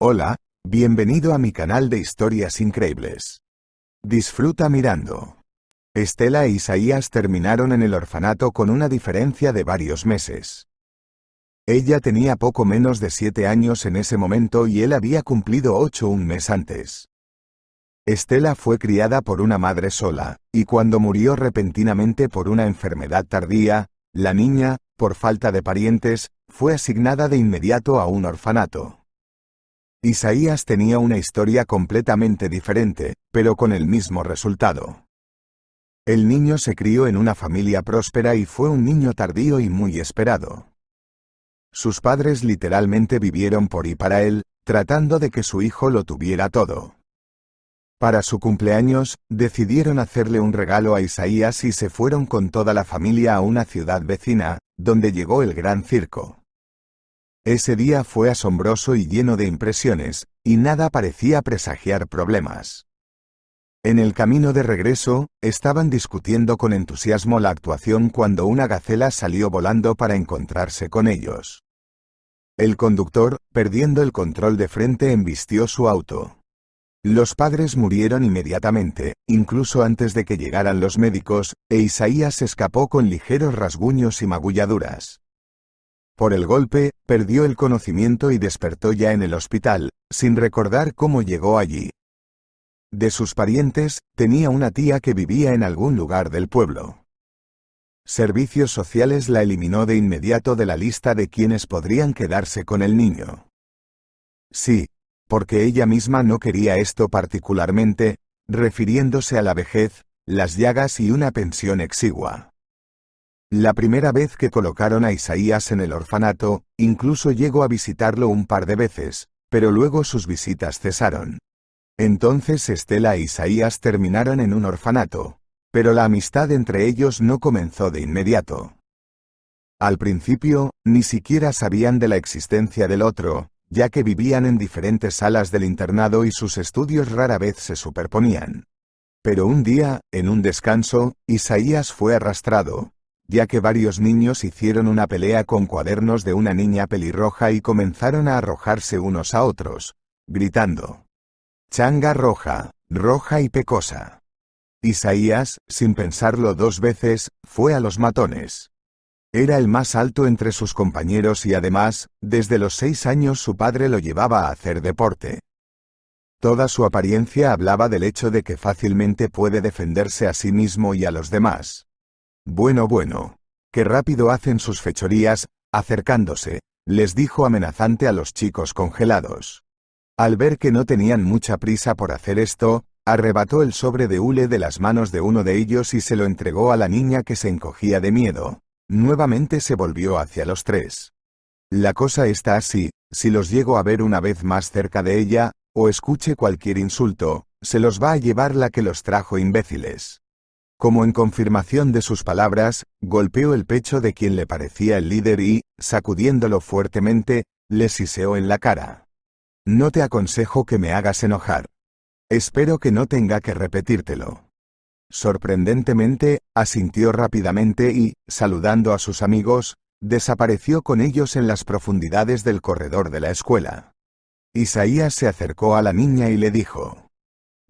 Hola, bienvenido a mi canal de historias increíbles. Disfruta mirando. Estela e Isaías terminaron en el orfanato con una diferencia de varios meses. Ella tenía poco menos de siete años en ese momento y él había cumplido ocho un mes antes. Estela fue criada por una madre sola, y cuando murió repentinamente por una enfermedad tardía, la niña, por falta de parientes, fue asignada de inmediato a un orfanato. Isaías tenía una historia completamente diferente, pero con el mismo resultado. El niño se crió en una familia próspera y fue un niño tardío y muy esperado. Sus padres literalmente vivieron por y para él, tratando de que su hijo lo tuviera todo. Para su cumpleaños, decidieron hacerle un regalo a Isaías y se fueron con toda la familia a una ciudad vecina, donde llegó el gran circo. Ese día fue asombroso y lleno de impresiones, y nada parecía presagiar problemas. En el camino de regreso, estaban discutiendo con entusiasmo la actuación cuando una gacela salió volando para encontrarse con ellos. El conductor, perdiendo el control de frente, embistió su auto. Los padres murieron inmediatamente, incluso antes de que llegaran los médicos, e Isaías escapó con ligeros rasguños y magulladuras. Por el golpe, perdió el conocimiento y despertó ya en el hospital, sin recordar cómo llegó allí. De sus parientes, tenía una tía que vivía en algún lugar del pueblo. Servicios Sociales la eliminó de inmediato de la lista de quienes podrían quedarse con el niño. Sí, porque ella misma no quería esto particularmente, refiriéndose a la vejez, las llagas y una pensión exigua. La primera vez que colocaron a Isaías en el orfanato, incluso llegó a visitarlo un par de veces, pero luego sus visitas cesaron. Entonces Estela e Isaías terminaron en un orfanato, pero la amistad entre ellos no comenzó de inmediato. Al principio, ni siquiera sabían de la existencia del otro, ya que vivían en diferentes salas del internado y sus estudios rara vez se superponían. Pero un día, en un descanso, Isaías fue arrastrado, ya que varios niños hicieron una pelea con cuadernos de una niña pelirroja y comenzaron a arrojarse unos a otros, gritando. Changa roja, roja y pecosa. Isaías, sin pensarlo dos veces, fue a los matones. Era el más alto entre sus compañeros y además, desde los seis años su padre lo llevaba a hacer deporte. Toda su apariencia hablaba del hecho de que fácilmente puede defenderse a sí mismo y a los demás. Bueno, bueno. Qué rápido hacen sus fechorías, acercándose, les dijo amenazante a los chicos congelados. Al ver que no tenían mucha prisa por hacer esto, arrebató el sobre de hule de las manos de uno de ellos y se lo entregó a la niña que se encogía de miedo. Nuevamente se volvió hacia los tres. La cosa está así, si los llego a ver una vez más cerca de ella, o escuche cualquier insulto, se los va a llevar la que los trajo imbéciles. Como en confirmación de sus palabras, golpeó el pecho de quien le parecía el líder y, sacudiéndolo fuertemente, le siseó en la cara. No te aconsejo que me hagas enojar. Espero que no tenga que repetírtelo. Sorprendentemente, asintió rápidamente y, saludando a sus amigos, desapareció con ellos en las profundidades del corredor de la escuela. Isaías se acercó a la niña y le dijo,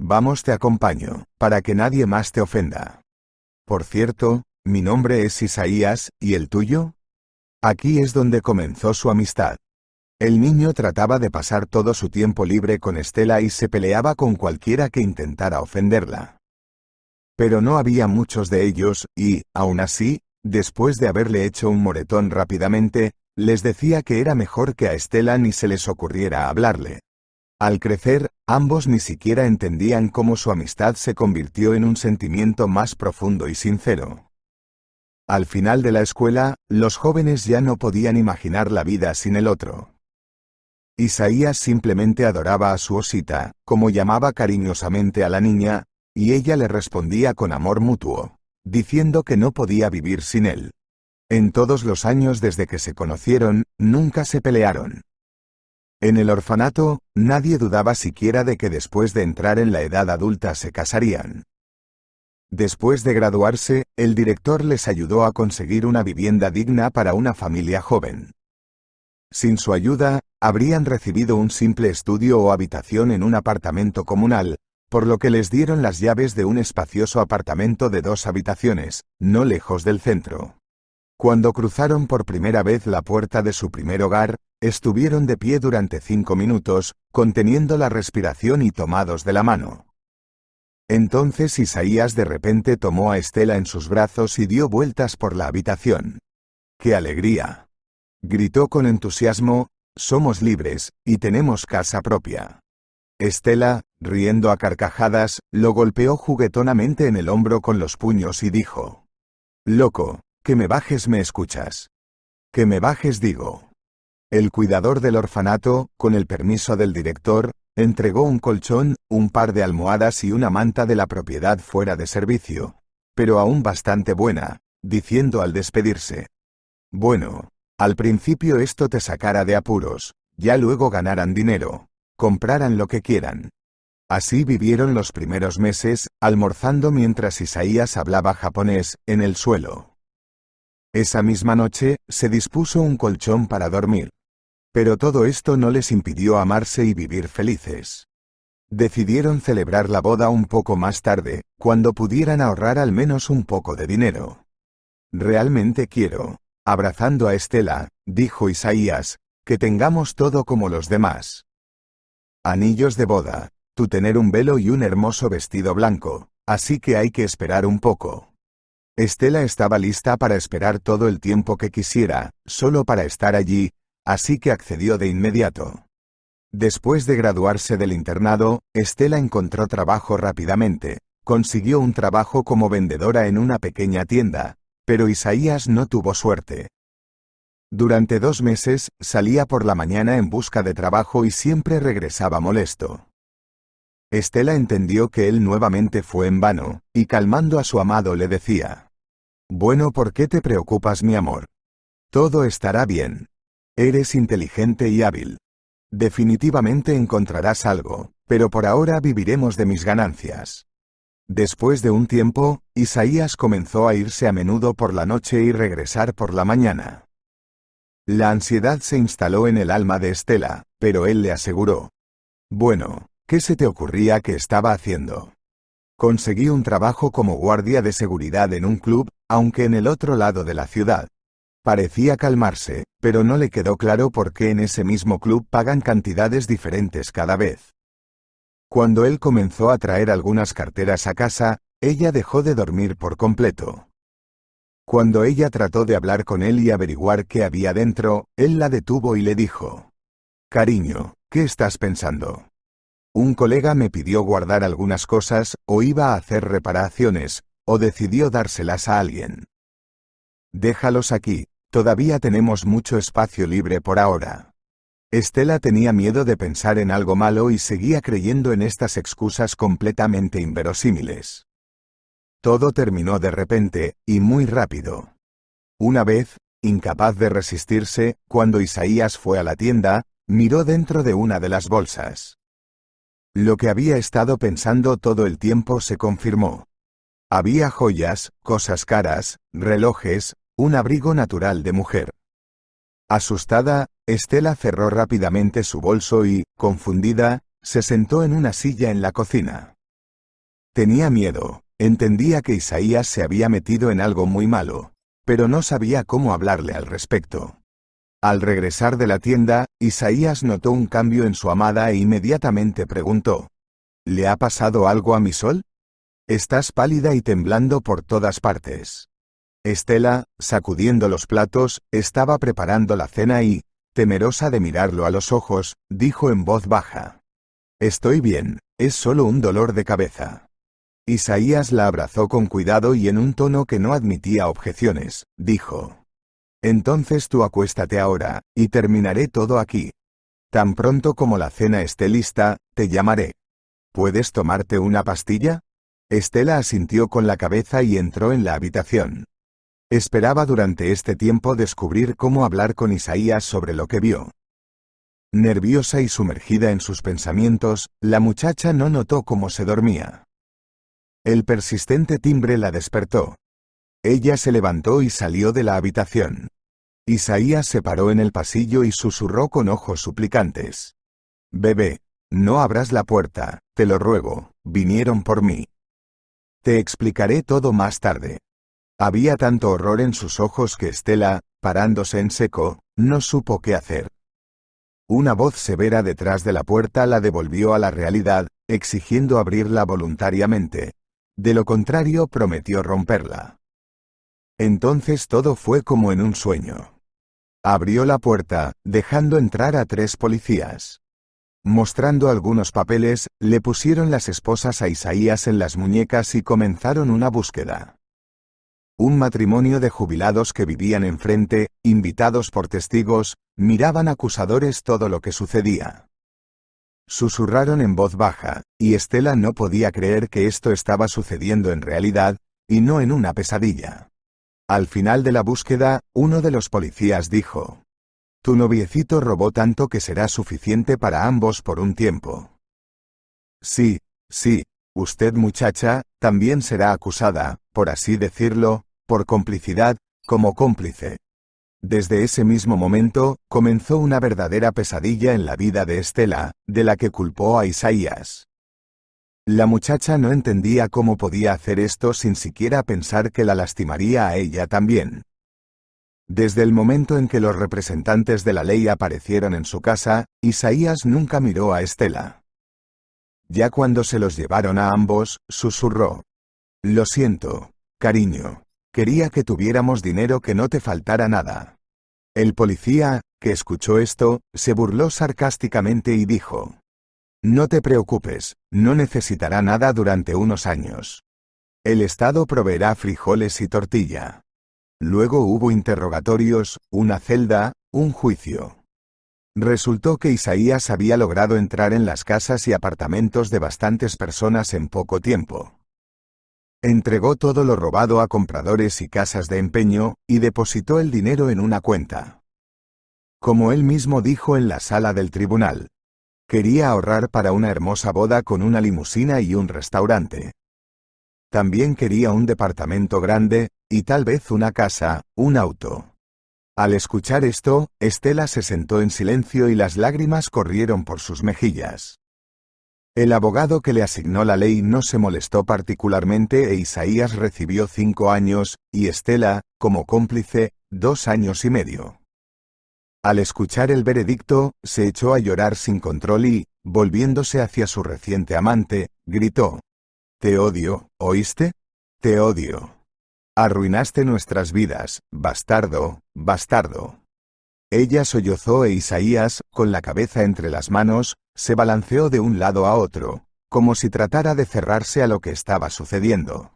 Vamos te acompaño, para que nadie más te ofenda. Por cierto, mi nombre es Isaías, ¿y el tuyo? Aquí es donde comenzó su amistad. El niño trataba de pasar todo su tiempo libre con Estela y se peleaba con cualquiera que intentara ofenderla. Pero no había muchos de ellos, y, aún así, después de haberle hecho un moretón rápidamente, les decía que era mejor que a Estela ni se les ocurriera hablarle. Al crecer, ambos ni siquiera entendían cómo su amistad se convirtió en un sentimiento más profundo y sincero. Al final de la escuela, los jóvenes ya no podían imaginar la vida sin el otro. Isaías simplemente adoraba a su osita, como llamaba cariñosamente a la niña, y ella le respondía con amor mutuo, diciendo que no podía vivir sin él. En todos los años desde que se conocieron, nunca se pelearon. En el orfanato, nadie dudaba siquiera de que después de entrar en la edad adulta se casarían. Después de graduarse, el director les ayudó a conseguir una vivienda digna para una familia joven. Sin su ayuda, habrían recibido un simple estudio o habitación en un apartamento comunal, por lo que les dieron las llaves de un espacioso apartamento de dos habitaciones, no lejos del centro. Cuando cruzaron por primera vez la puerta de su primer hogar, estuvieron de pie durante cinco minutos, conteniendo la respiración y tomados de la mano. Entonces Isaías de repente tomó a Estela en sus brazos y dio vueltas por la habitación. ¡Qué alegría! Gritó con entusiasmo, somos libres, y tenemos casa propia. Estela, riendo a carcajadas, lo golpeó juguetonamente en el hombro con los puños y dijo, Loco, que me bajes me escuchas. Que me bajes digo. El cuidador del orfanato, con el permiso del director, entregó un colchón, un par de almohadas y una manta de la propiedad fuera de servicio, pero aún bastante buena, diciendo al despedirse. Bueno, al principio esto te sacara de apuros, ya luego ganaran dinero, comprarán lo que quieran. Así vivieron los primeros meses, almorzando mientras Isaías hablaba japonés, en el suelo. Esa misma noche, se dispuso un colchón para dormir. Pero todo esto no les impidió amarse y vivir felices. Decidieron celebrar la boda un poco más tarde, cuando pudieran ahorrar al menos un poco de dinero. Realmente quiero, abrazando a Estela, dijo Isaías, que tengamos todo como los demás. Anillos de boda, tú tener un velo y un hermoso vestido blanco, así que hay que esperar un poco. Estela estaba lista para esperar todo el tiempo que quisiera, solo para estar allí, así que accedió de inmediato. Después de graduarse del internado, Estela encontró trabajo rápidamente, consiguió un trabajo como vendedora en una pequeña tienda, pero Isaías no tuvo suerte. Durante dos meses, salía por la mañana en busca de trabajo y siempre regresaba molesto. Estela entendió que él nuevamente fue en vano, y calmando a su amado le decía, bueno, ¿por qué te preocupas, mi amor? Todo estará bien. Eres inteligente y hábil. Definitivamente encontrarás algo, pero por ahora viviremos de mis ganancias. Después de un tiempo, Isaías comenzó a irse a menudo por la noche y regresar por la mañana. La ansiedad se instaló en el alma de Estela, pero él le aseguró. Bueno, ¿qué se te ocurría que estaba haciendo? Conseguí un trabajo como guardia de seguridad en un club, aunque en el otro lado de la ciudad. Parecía calmarse, pero no le quedó claro por qué en ese mismo club pagan cantidades diferentes cada vez. Cuando él comenzó a traer algunas carteras a casa, ella dejó de dormir por completo. Cuando ella trató de hablar con él y averiguar qué había dentro, él la detuvo y le dijo. Cariño, ¿qué estás pensando? Un colega me pidió guardar algunas cosas, o iba a hacer reparaciones, o decidió dárselas a alguien. Déjalos aquí, todavía tenemos mucho espacio libre por ahora. Estela tenía miedo de pensar en algo malo y seguía creyendo en estas excusas completamente inverosímiles. Todo terminó de repente, y muy rápido. Una vez, incapaz de resistirse, cuando Isaías fue a la tienda, miró dentro de una de las bolsas. Lo que había estado pensando todo el tiempo se confirmó. Había joyas, cosas caras, relojes, un abrigo natural de mujer. Asustada, Estela cerró rápidamente su bolso y, confundida, se sentó en una silla en la cocina. Tenía miedo, entendía que Isaías se había metido en algo muy malo, pero no sabía cómo hablarle al respecto. Al regresar de la tienda, Isaías notó un cambio en su amada e inmediatamente preguntó, ¿Le ha pasado algo a mi sol? Estás pálida y temblando por todas partes. Estela, sacudiendo los platos, estaba preparando la cena y, temerosa de mirarlo a los ojos, dijo en voz baja. Estoy bien, es solo un dolor de cabeza. Isaías la abrazó con cuidado y en un tono que no admitía objeciones, dijo. Entonces tú acuéstate ahora, y terminaré todo aquí. Tan pronto como la cena esté lista, te llamaré. ¿Puedes tomarte una pastilla? Estela asintió con la cabeza y entró en la habitación. Esperaba durante este tiempo descubrir cómo hablar con Isaías sobre lo que vio. Nerviosa y sumergida en sus pensamientos, la muchacha no notó cómo se dormía. El persistente timbre la despertó. Ella se levantó y salió de la habitación. Isaías se paró en el pasillo y susurró con ojos suplicantes. Bebé, no abras la puerta, te lo ruego, vinieron por mí. Te explicaré todo más tarde. Había tanto horror en sus ojos que Estela, parándose en seco, no supo qué hacer. Una voz severa detrás de la puerta la devolvió a la realidad, exigiendo abrirla voluntariamente. De lo contrario prometió romperla. Entonces todo fue como en un sueño. Abrió la puerta, dejando entrar a tres policías. Mostrando algunos papeles, le pusieron las esposas a Isaías en las muñecas y comenzaron una búsqueda. Un matrimonio de jubilados que vivían enfrente, invitados por testigos, miraban acusadores todo lo que sucedía. Susurraron en voz baja, y Estela no podía creer que esto estaba sucediendo en realidad, y no en una pesadilla. Al final de la búsqueda, uno de los policías dijo, tu noviecito robó tanto que será suficiente para ambos por un tiempo. Sí, sí, usted muchacha, también será acusada, por así decirlo, por complicidad, como cómplice. Desde ese mismo momento, comenzó una verdadera pesadilla en la vida de Estela, de la que culpó a Isaías. La muchacha no entendía cómo podía hacer esto sin siquiera pensar que la lastimaría a ella también. Desde el momento en que los representantes de la ley aparecieron en su casa, Isaías nunca miró a Estela. Ya cuando se los llevaron a ambos, susurró. Lo siento, cariño. Quería que tuviéramos dinero que no te faltara nada. El policía, que escuchó esto, se burló sarcásticamente y dijo. No te preocupes, no necesitará nada durante unos años. El Estado proveerá frijoles y tortilla. Luego hubo interrogatorios, una celda, un juicio. Resultó que Isaías había logrado entrar en las casas y apartamentos de bastantes personas en poco tiempo. Entregó todo lo robado a compradores y casas de empeño, y depositó el dinero en una cuenta. Como él mismo dijo en la sala del tribunal, quería ahorrar para una hermosa boda con una limusina y un restaurante. También quería un departamento grande, y tal vez una casa, un auto. Al escuchar esto, Estela se sentó en silencio y las lágrimas corrieron por sus mejillas. El abogado que le asignó la ley no se molestó particularmente e Isaías recibió cinco años, y Estela, como cómplice, dos años y medio. Al escuchar el veredicto, se echó a llorar sin control y, volviéndose hacia su reciente amante, gritó, te odio, ¿oíste? Te odio. Arruinaste nuestras vidas, bastardo, bastardo. Ella sollozó e Isaías, con la cabeza entre las manos, se balanceó de un lado a otro, como si tratara de cerrarse a lo que estaba sucediendo.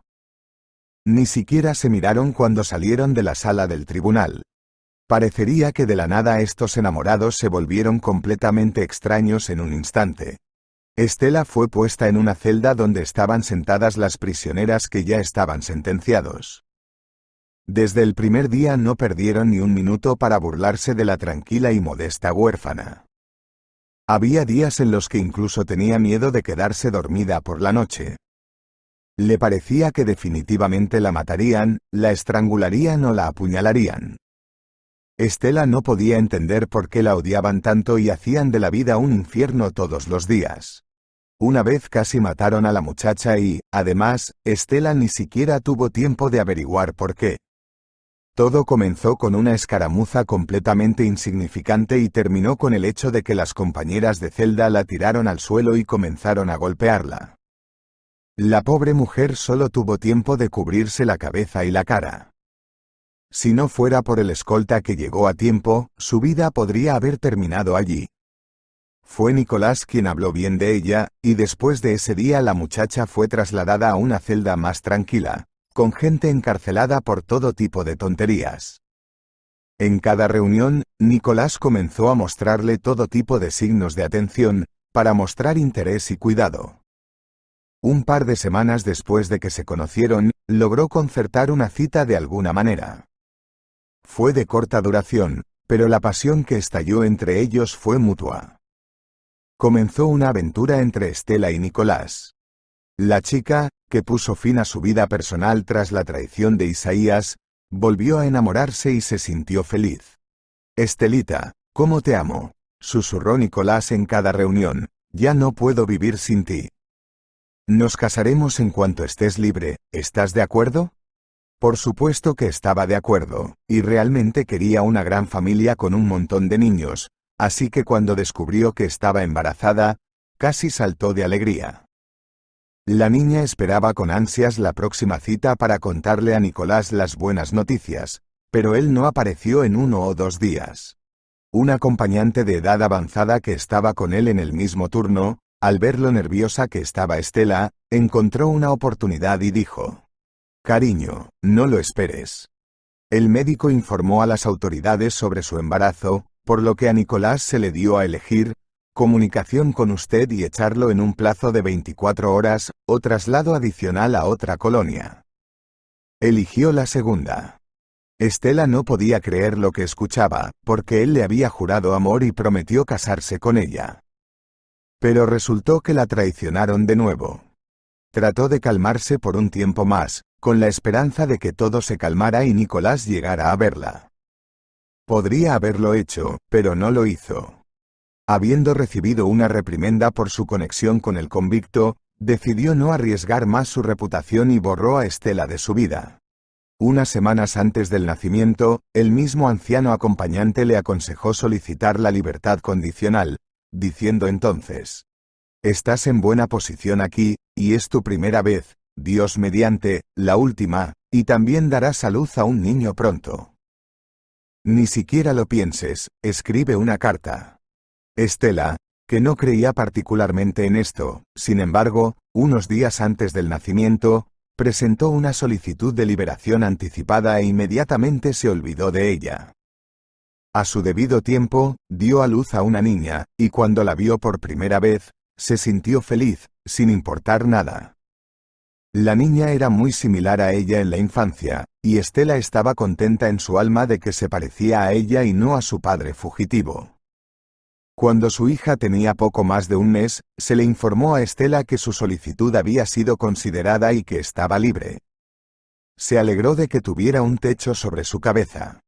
Ni siquiera se miraron cuando salieron de la sala del tribunal. Parecería que de la nada estos enamorados se volvieron completamente extraños en un instante. Estela fue puesta en una celda donde estaban sentadas las prisioneras que ya estaban sentenciados. Desde el primer día no perdieron ni un minuto para burlarse de la tranquila y modesta huérfana. Había días en los que incluso tenía miedo de quedarse dormida por la noche. Le parecía que definitivamente la matarían, la estrangularían o la apuñalarían. Estela no podía entender por qué la odiaban tanto y hacían de la vida un infierno todos los días. Una vez casi mataron a la muchacha y, además, Estela ni siquiera tuvo tiempo de averiguar por qué. Todo comenzó con una escaramuza completamente insignificante y terminó con el hecho de que las compañeras de celda la tiraron al suelo y comenzaron a golpearla. La pobre mujer solo tuvo tiempo de cubrirse la cabeza y la cara. Si no fuera por el escolta que llegó a tiempo, su vida podría haber terminado allí. Fue Nicolás quien habló bien de ella, y después de ese día la muchacha fue trasladada a una celda más tranquila, con gente encarcelada por todo tipo de tonterías. En cada reunión, Nicolás comenzó a mostrarle todo tipo de signos de atención, para mostrar interés y cuidado. Un par de semanas después de que se conocieron, logró concertar una cita de alguna manera. Fue de corta duración, pero la pasión que estalló entre ellos fue mutua. Comenzó una aventura entre Estela y Nicolás. La chica, que puso fin a su vida personal tras la traición de Isaías, volvió a enamorarse y se sintió feliz. Estelita, ¿cómo te amo? susurró Nicolás en cada reunión, ya no puedo vivir sin ti. Nos casaremos en cuanto estés libre, ¿estás de acuerdo? Por supuesto que estaba de acuerdo, y realmente quería una gran familia con un montón de niños, así que cuando descubrió que estaba embarazada, casi saltó de alegría. La niña esperaba con ansias la próxima cita para contarle a Nicolás las buenas noticias, pero él no apareció en uno o dos días. Un acompañante de edad avanzada que estaba con él en el mismo turno, al ver lo nerviosa que estaba Estela, encontró una oportunidad y dijo, Cariño, no lo esperes. El médico informó a las autoridades sobre su embarazo, por lo que a Nicolás se le dio a elegir, comunicación con usted y echarlo en un plazo de 24 horas, o traslado adicional a otra colonia. Eligió la segunda. Estela no podía creer lo que escuchaba, porque él le había jurado amor y prometió casarse con ella. Pero resultó que la traicionaron de nuevo. Trató de calmarse por un tiempo más, con la esperanza de que todo se calmara y Nicolás llegara a verla. Podría haberlo hecho, pero no lo hizo. Habiendo recibido una reprimenda por su conexión con el convicto, decidió no arriesgar más su reputación y borró a Estela de su vida. Unas semanas antes del nacimiento, el mismo anciano acompañante le aconsejó solicitar la libertad condicional, diciendo entonces, Estás en buena posición aquí, y es tu primera vez, Dios mediante, la última, y también darás a luz a un niño pronto. Ni siquiera lo pienses, escribe una carta. Estela, que no creía particularmente en esto, sin embargo, unos días antes del nacimiento, presentó una solicitud de liberación anticipada e inmediatamente se olvidó de ella. A su debido tiempo, dio a luz a una niña, y cuando la vio por primera vez, se sintió feliz, sin importar nada. La niña era muy similar a ella en la infancia, y Estela estaba contenta en su alma de que se parecía a ella y no a su padre fugitivo. Cuando su hija tenía poco más de un mes, se le informó a Estela que su solicitud había sido considerada y que estaba libre. Se alegró de que tuviera un techo sobre su cabeza.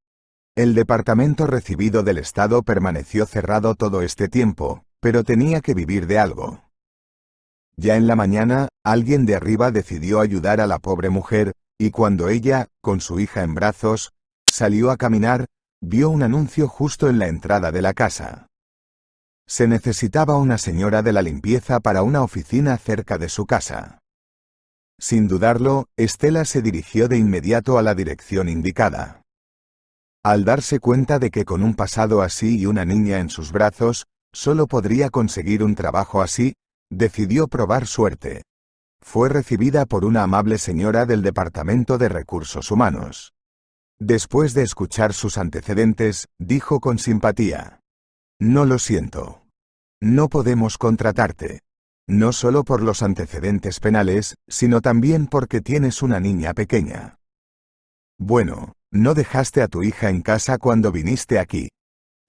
El departamento recibido del Estado permaneció cerrado todo este tiempo, pero tenía que vivir de algo. Ya en la mañana, alguien de arriba decidió ayudar a la pobre mujer, y cuando ella, con su hija en brazos, salió a caminar, vio un anuncio justo en la entrada de la casa. Se necesitaba una señora de la limpieza para una oficina cerca de su casa. Sin dudarlo, Estela se dirigió de inmediato a la dirección indicada. Al darse cuenta de que con un pasado así y una niña en sus brazos, solo podría conseguir un trabajo así, decidió probar suerte. Fue recibida por una amable señora del Departamento de Recursos Humanos. Después de escuchar sus antecedentes, dijo con simpatía. No lo siento. No podemos contratarte. No solo por los antecedentes penales, sino también porque tienes una niña pequeña. Bueno, no dejaste a tu hija en casa cuando viniste aquí.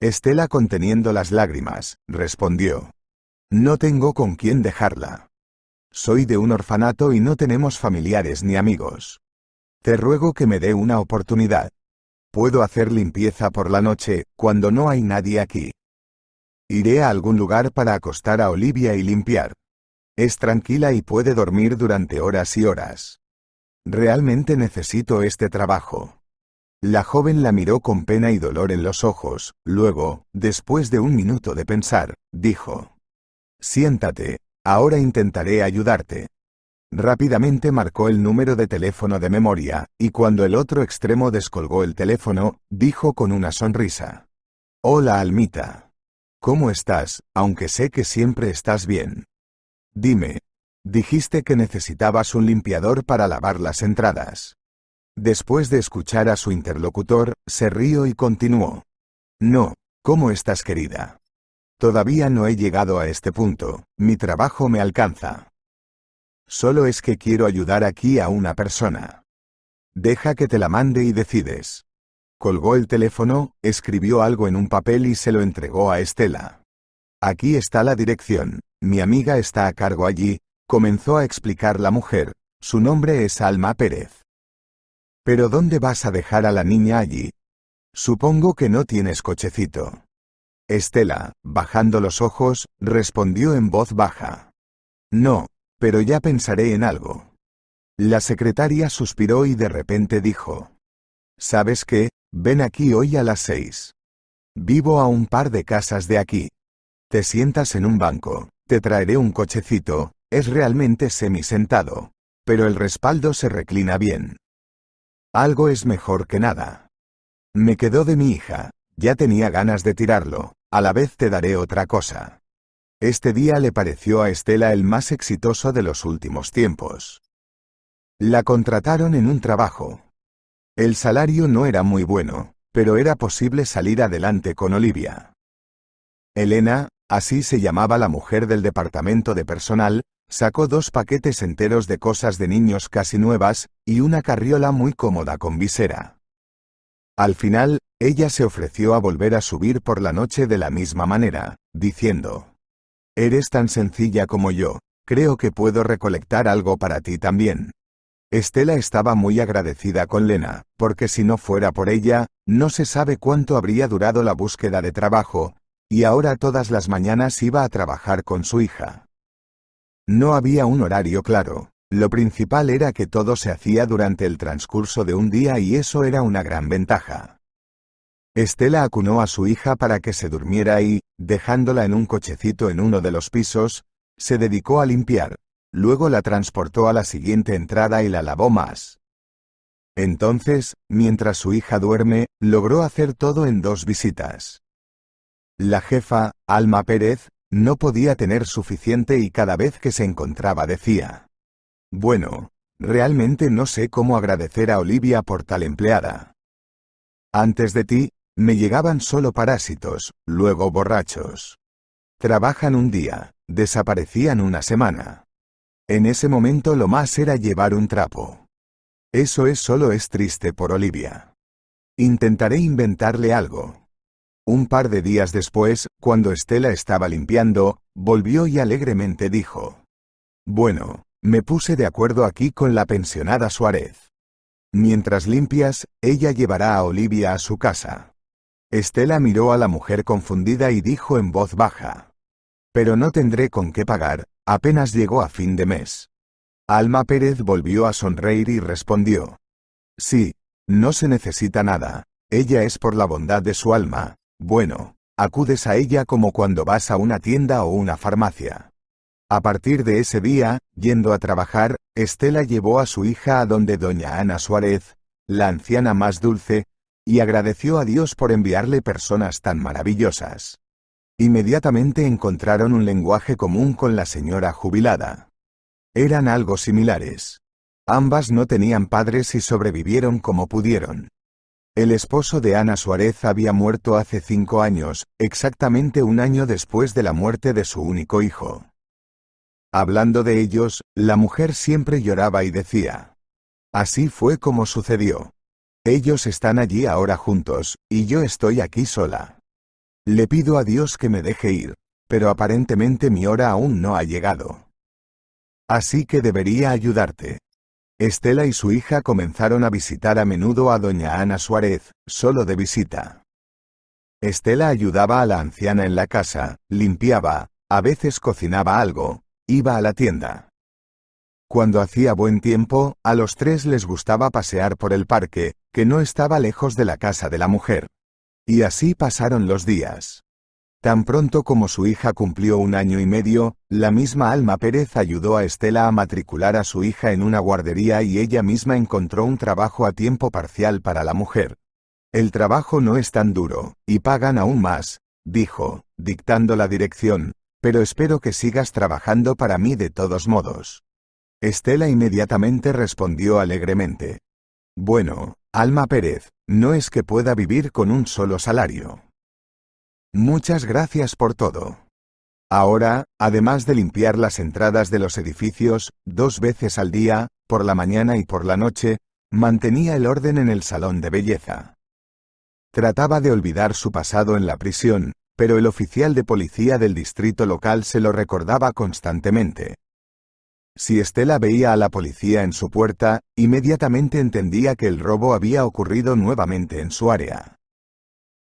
Estela conteniendo las lágrimas, respondió. No tengo con quién dejarla. Soy de un orfanato y no tenemos familiares ni amigos. Te ruego que me dé una oportunidad. Puedo hacer limpieza por la noche, cuando no hay nadie aquí. Iré a algún lugar para acostar a Olivia y limpiar. Es tranquila y puede dormir durante horas y horas. Realmente necesito este trabajo. La joven la miró con pena y dolor en los ojos, luego, después de un minuto de pensar, dijo. Siéntate, ahora intentaré ayudarte. Rápidamente marcó el número de teléfono de memoria, y cuando el otro extremo descolgó el teléfono, dijo con una sonrisa. Hola Almita. ¿Cómo estás, aunque sé que siempre estás bien? Dime. Dijiste que necesitabas un limpiador para lavar las entradas. Después de escuchar a su interlocutor, se rió y continuó. No, ¿cómo estás querida? Todavía no he llegado a este punto, mi trabajo me alcanza. Solo es que quiero ayudar aquí a una persona. Deja que te la mande y decides. Colgó el teléfono, escribió algo en un papel y se lo entregó a Estela. Aquí está la dirección, mi amiga está a cargo allí, comenzó a explicar la mujer, su nombre es Alma Pérez. Pero ¿dónde vas a dejar a la niña allí? Supongo que no tienes cochecito. Estela, bajando los ojos, respondió en voz baja. No, pero ya pensaré en algo. La secretaria suspiró y de repente dijo. ¿Sabes qué? Ven aquí hoy a las seis. Vivo a un par de casas de aquí. Te sientas en un banco, te traeré un cochecito, es realmente semisentado, pero el respaldo se reclina bien. Algo es mejor que nada. Me quedó de mi hija, ya tenía ganas de tirarlo, a la vez te daré otra cosa. Este día le pareció a Estela el más exitoso de los últimos tiempos. La contrataron en un trabajo. El salario no era muy bueno, pero era posible salir adelante con Olivia. Elena, así se llamaba la mujer del departamento de personal, sacó dos paquetes enteros de cosas de niños casi nuevas, y una carriola muy cómoda con visera. Al final, ella se ofreció a volver a subir por la noche de la misma manera, diciendo, Eres tan sencilla como yo, creo que puedo recolectar algo para ti también. Estela estaba muy agradecida con Lena, porque si no fuera por ella, no se sabe cuánto habría durado la búsqueda de trabajo, y ahora todas las mañanas iba a trabajar con su hija. No había un horario claro, lo principal era que todo se hacía durante el transcurso de un día y eso era una gran ventaja. Estela acunó a su hija para que se durmiera y, dejándola en un cochecito en uno de los pisos, se dedicó a limpiar. Luego la transportó a la siguiente entrada y la lavó más. Entonces, mientras su hija duerme, logró hacer todo en dos visitas. La jefa, Alma Pérez, no podía tener suficiente y cada vez que se encontraba decía, bueno, realmente no sé cómo agradecer a Olivia por tal empleada. Antes de ti, me llegaban solo parásitos, luego borrachos. Trabajan un día, desaparecían una semana. En ese momento lo más era llevar un trapo. Eso es solo es triste por Olivia. Intentaré inventarle algo. Un par de días después, cuando Estela estaba limpiando, volvió y alegremente dijo. Bueno, me puse de acuerdo aquí con la pensionada Suárez. Mientras limpias, ella llevará a Olivia a su casa. Estela miró a la mujer confundida y dijo en voz baja. Pero no tendré con qué pagar, apenas llegó a fin de mes. Alma Pérez volvió a sonreír y respondió. Sí, no se necesita nada, ella es por la bondad de su alma, bueno, acudes a ella como cuando vas a una tienda o una farmacia. A partir de ese día, yendo a trabajar, Estela llevó a su hija a donde doña Ana Suárez, la anciana más dulce, y agradeció a Dios por enviarle personas tan maravillosas. Inmediatamente encontraron un lenguaje común con la señora jubilada. Eran algo similares. Ambas no tenían padres y sobrevivieron como pudieron. El esposo de Ana Suárez había muerto hace cinco años, exactamente un año después de la muerte de su único hijo. Hablando de ellos, la mujer siempre lloraba y decía. Así fue como sucedió. Ellos están allí ahora juntos, y yo estoy aquí sola. Le pido a Dios que me deje ir, pero aparentemente mi hora aún no ha llegado. Así que debería ayudarte. Estela y su hija comenzaron a visitar a menudo a doña Ana Suárez, solo de visita. Estela ayudaba a la anciana en la casa, limpiaba, a veces cocinaba algo, Iba a la tienda. Cuando hacía buen tiempo, a los tres les gustaba pasear por el parque, que no estaba lejos de la casa de la mujer. Y así pasaron los días. Tan pronto como su hija cumplió un año y medio, la misma Alma Pérez ayudó a Estela a matricular a su hija en una guardería y ella misma encontró un trabajo a tiempo parcial para la mujer. El trabajo no es tan duro, y pagan aún más, dijo, dictando la dirección, pero espero que sigas trabajando para mí de todos modos. Estela inmediatamente respondió alegremente. Bueno, Alma Pérez, no es que pueda vivir con un solo salario. Muchas gracias por todo. Ahora, además de limpiar las entradas de los edificios, dos veces al día, por la mañana y por la noche, mantenía el orden en el salón de belleza. Trataba de olvidar su pasado en la prisión, pero el oficial de policía del distrito local se lo recordaba constantemente. Si Estela veía a la policía en su puerta, inmediatamente entendía que el robo había ocurrido nuevamente en su área.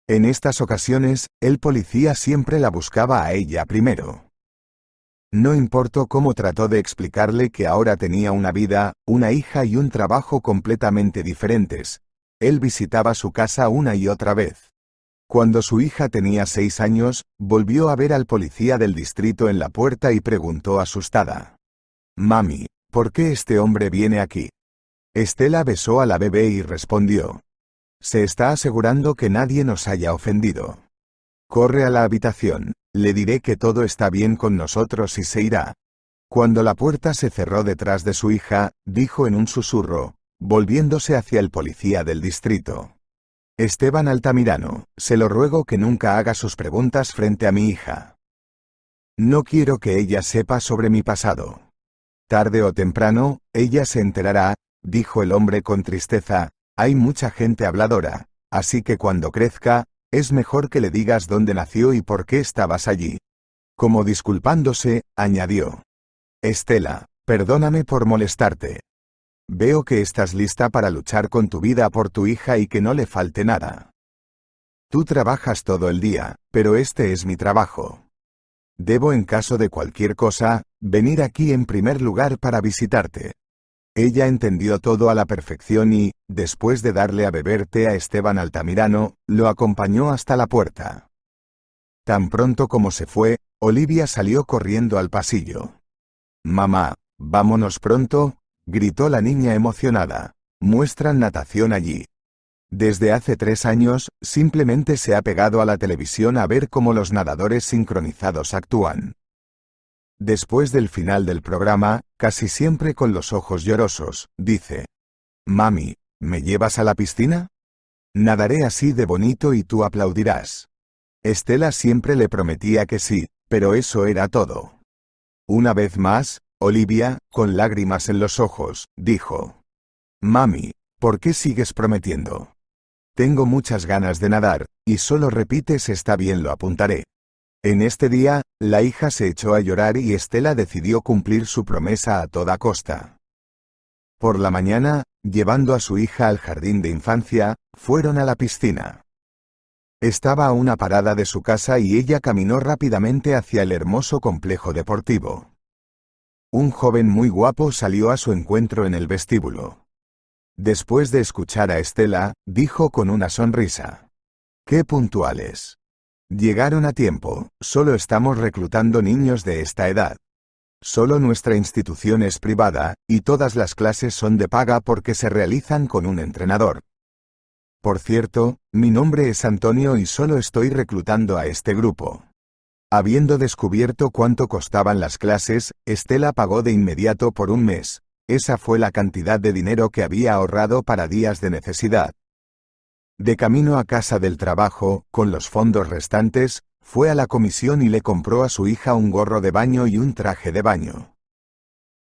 En estas ocasiones, el policía siempre la buscaba a ella primero. No importó cómo trató de explicarle que ahora tenía una vida, una hija y un trabajo completamente diferentes, él visitaba su casa una y otra vez. Cuando su hija tenía seis años, volvió a ver al policía del distrito en la puerta y preguntó asustada. Mami, ¿por qué este hombre viene aquí? Estela besó a la bebé y respondió. Se está asegurando que nadie nos haya ofendido. Corre a la habitación, le diré que todo está bien con nosotros y se irá. Cuando la puerta se cerró detrás de su hija, dijo en un susurro, volviéndose hacia el policía del distrito. Esteban Altamirano, se lo ruego que nunca haga sus preguntas frente a mi hija. No quiero que ella sepa sobre mi pasado. Tarde o temprano, ella se enterará, dijo el hombre con tristeza, hay mucha gente habladora, así que cuando crezca, es mejor que le digas dónde nació y por qué estabas allí. Como disculpándose, añadió. Estela, perdóname por molestarte, Veo que estás lista para luchar con tu vida por tu hija y que no le falte nada. Tú trabajas todo el día, pero este es mi trabajo. Debo en caso de cualquier cosa, venir aquí en primer lugar para visitarte. Ella entendió todo a la perfección y, después de darle a beber té a Esteban Altamirano, lo acompañó hasta la puerta. Tan pronto como se fue, Olivia salió corriendo al pasillo. Mamá, vámonos pronto, gritó la niña emocionada. Muestran natación allí. Desde hace tres años, simplemente se ha pegado a la televisión a ver cómo los nadadores sincronizados actúan. Después del final del programa, casi siempre con los ojos llorosos, dice, Mami, ¿me llevas a la piscina? Nadaré así de bonito y tú aplaudirás. Estela siempre le prometía que sí, pero eso era todo. Una vez más, Olivia, con lágrimas en los ojos, dijo. Mami, ¿por qué sigues prometiendo? Tengo muchas ganas de nadar, y solo repites está bien lo apuntaré. En este día, la hija se echó a llorar y Estela decidió cumplir su promesa a toda costa. Por la mañana, llevando a su hija al jardín de infancia, fueron a la piscina. Estaba a una parada de su casa y ella caminó rápidamente hacia el hermoso complejo deportivo. Un joven muy guapo salió a su encuentro en el vestíbulo. Después de escuchar a Estela, dijo con una sonrisa. ¡Qué puntuales! Llegaron a tiempo, solo estamos reclutando niños de esta edad. Solo nuestra institución es privada, y todas las clases son de paga porque se realizan con un entrenador. Por cierto, mi nombre es Antonio y solo estoy reclutando a este grupo. Habiendo descubierto cuánto costaban las clases, Estela pagó de inmediato por un mes. Esa fue la cantidad de dinero que había ahorrado para días de necesidad. De camino a casa del trabajo, con los fondos restantes, fue a la comisión y le compró a su hija un gorro de baño y un traje de baño.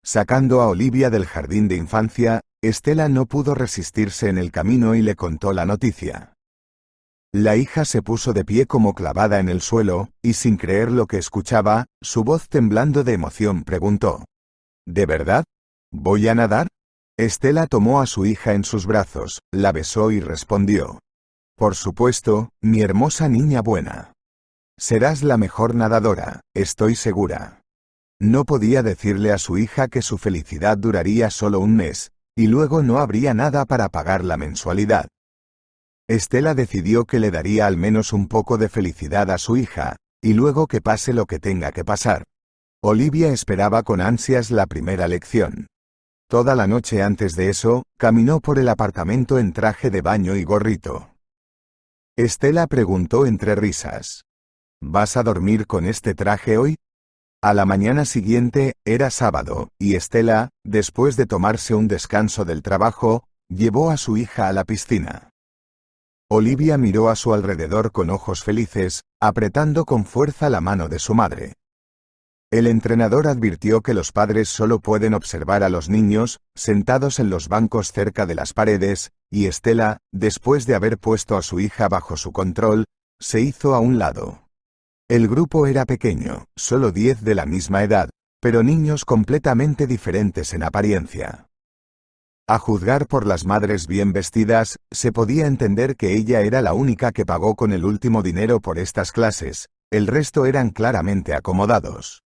Sacando a Olivia del jardín de infancia, Estela no pudo resistirse en el camino y le contó la noticia. La hija se puso de pie como clavada en el suelo, y sin creer lo que escuchaba, su voz temblando de emoción preguntó. ¿De verdad? ¿Voy a nadar? Estela tomó a su hija en sus brazos, la besó y respondió. Por supuesto, mi hermosa niña buena. Serás la mejor nadadora, estoy segura. No podía decirle a su hija que su felicidad duraría solo un mes, y luego no habría nada para pagar la mensualidad. Estela decidió que le daría al menos un poco de felicidad a su hija, y luego que pase lo que tenga que pasar. Olivia esperaba con ansias la primera lección. Toda la noche antes de eso, caminó por el apartamento en traje de baño y gorrito. Estela preguntó entre risas. ¿Vas a dormir con este traje hoy? A la mañana siguiente, era sábado, y Estela, después de tomarse un descanso del trabajo, llevó a su hija a la piscina. Olivia miró a su alrededor con ojos felices, apretando con fuerza la mano de su madre. El entrenador advirtió que los padres solo pueden observar a los niños, sentados en los bancos cerca de las paredes, y Estela, después de haber puesto a su hija bajo su control, se hizo a un lado. El grupo era pequeño, solo diez de la misma edad, pero niños completamente diferentes en apariencia. A juzgar por las madres bien vestidas, se podía entender que ella era la única que pagó con el último dinero por estas clases, el resto eran claramente acomodados.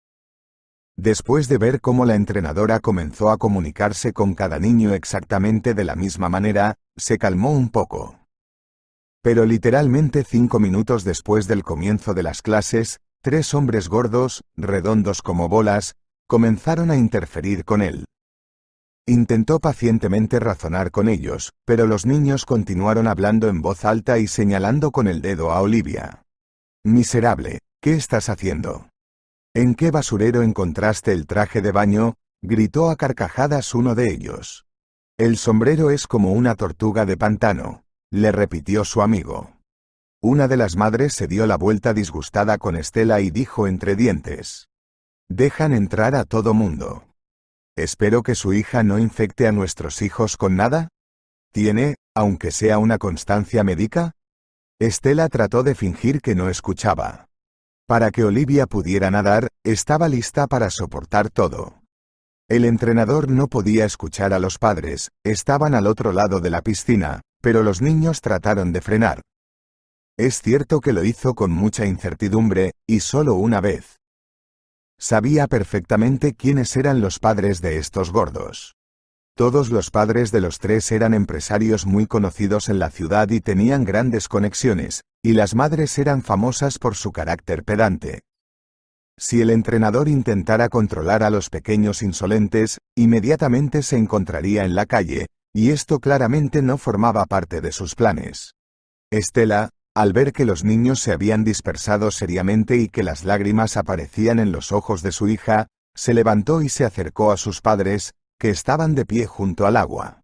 Después de ver cómo la entrenadora comenzó a comunicarse con cada niño exactamente de la misma manera, se calmó un poco. Pero literalmente cinco minutos después del comienzo de las clases, tres hombres gordos, redondos como bolas, comenzaron a interferir con él. Intentó pacientemente razonar con ellos, pero los niños continuaron hablando en voz alta y señalando con el dedo a Olivia. Miserable, ¿qué estás haciendo? ¿En qué basurero encontraste el traje de baño? gritó a carcajadas uno de ellos. El sombrero es como una tortuga de pantano, le repitió su amigo. Una de las madres se dio la vuelta disgustada con Estela y dijo entre dientes. Dejan entrar a todo mundo. Espero que su hija no infecte a nuestros hijos con nada. ¿Tiene, aunque sea una constancia médica? Estela trató de fingir que no escuchaba. Para que Olivia pudiera nadar, estaba lista para soportar todo. El entrenador no podía escuchar a los padres, estaban al otro lado de la piscina, pero los niños trataron de frenar. Es cierto que lo hizo con mucha incertidumbre, y solo una vez. Sabía perfectamente quiénes eran los padres de estos gordos. Todos los padres de los tres eran empresarios muy conocidos en la ciudad y tenían grandes conexiones, y las madres eran famosas por su carácter pedante. Si el entrenador intentara controlar a los pequeños insolentes, inmediatamente se encontraría en la calle, y esto claramente no formaba parte de sus planes. Estela, al ver que los niños se habían dispersado seriamente y que las lágrimas aparecían en los ojos de su hija, se levantó y se acercó a sus padres, que estaban de pie junto al agua.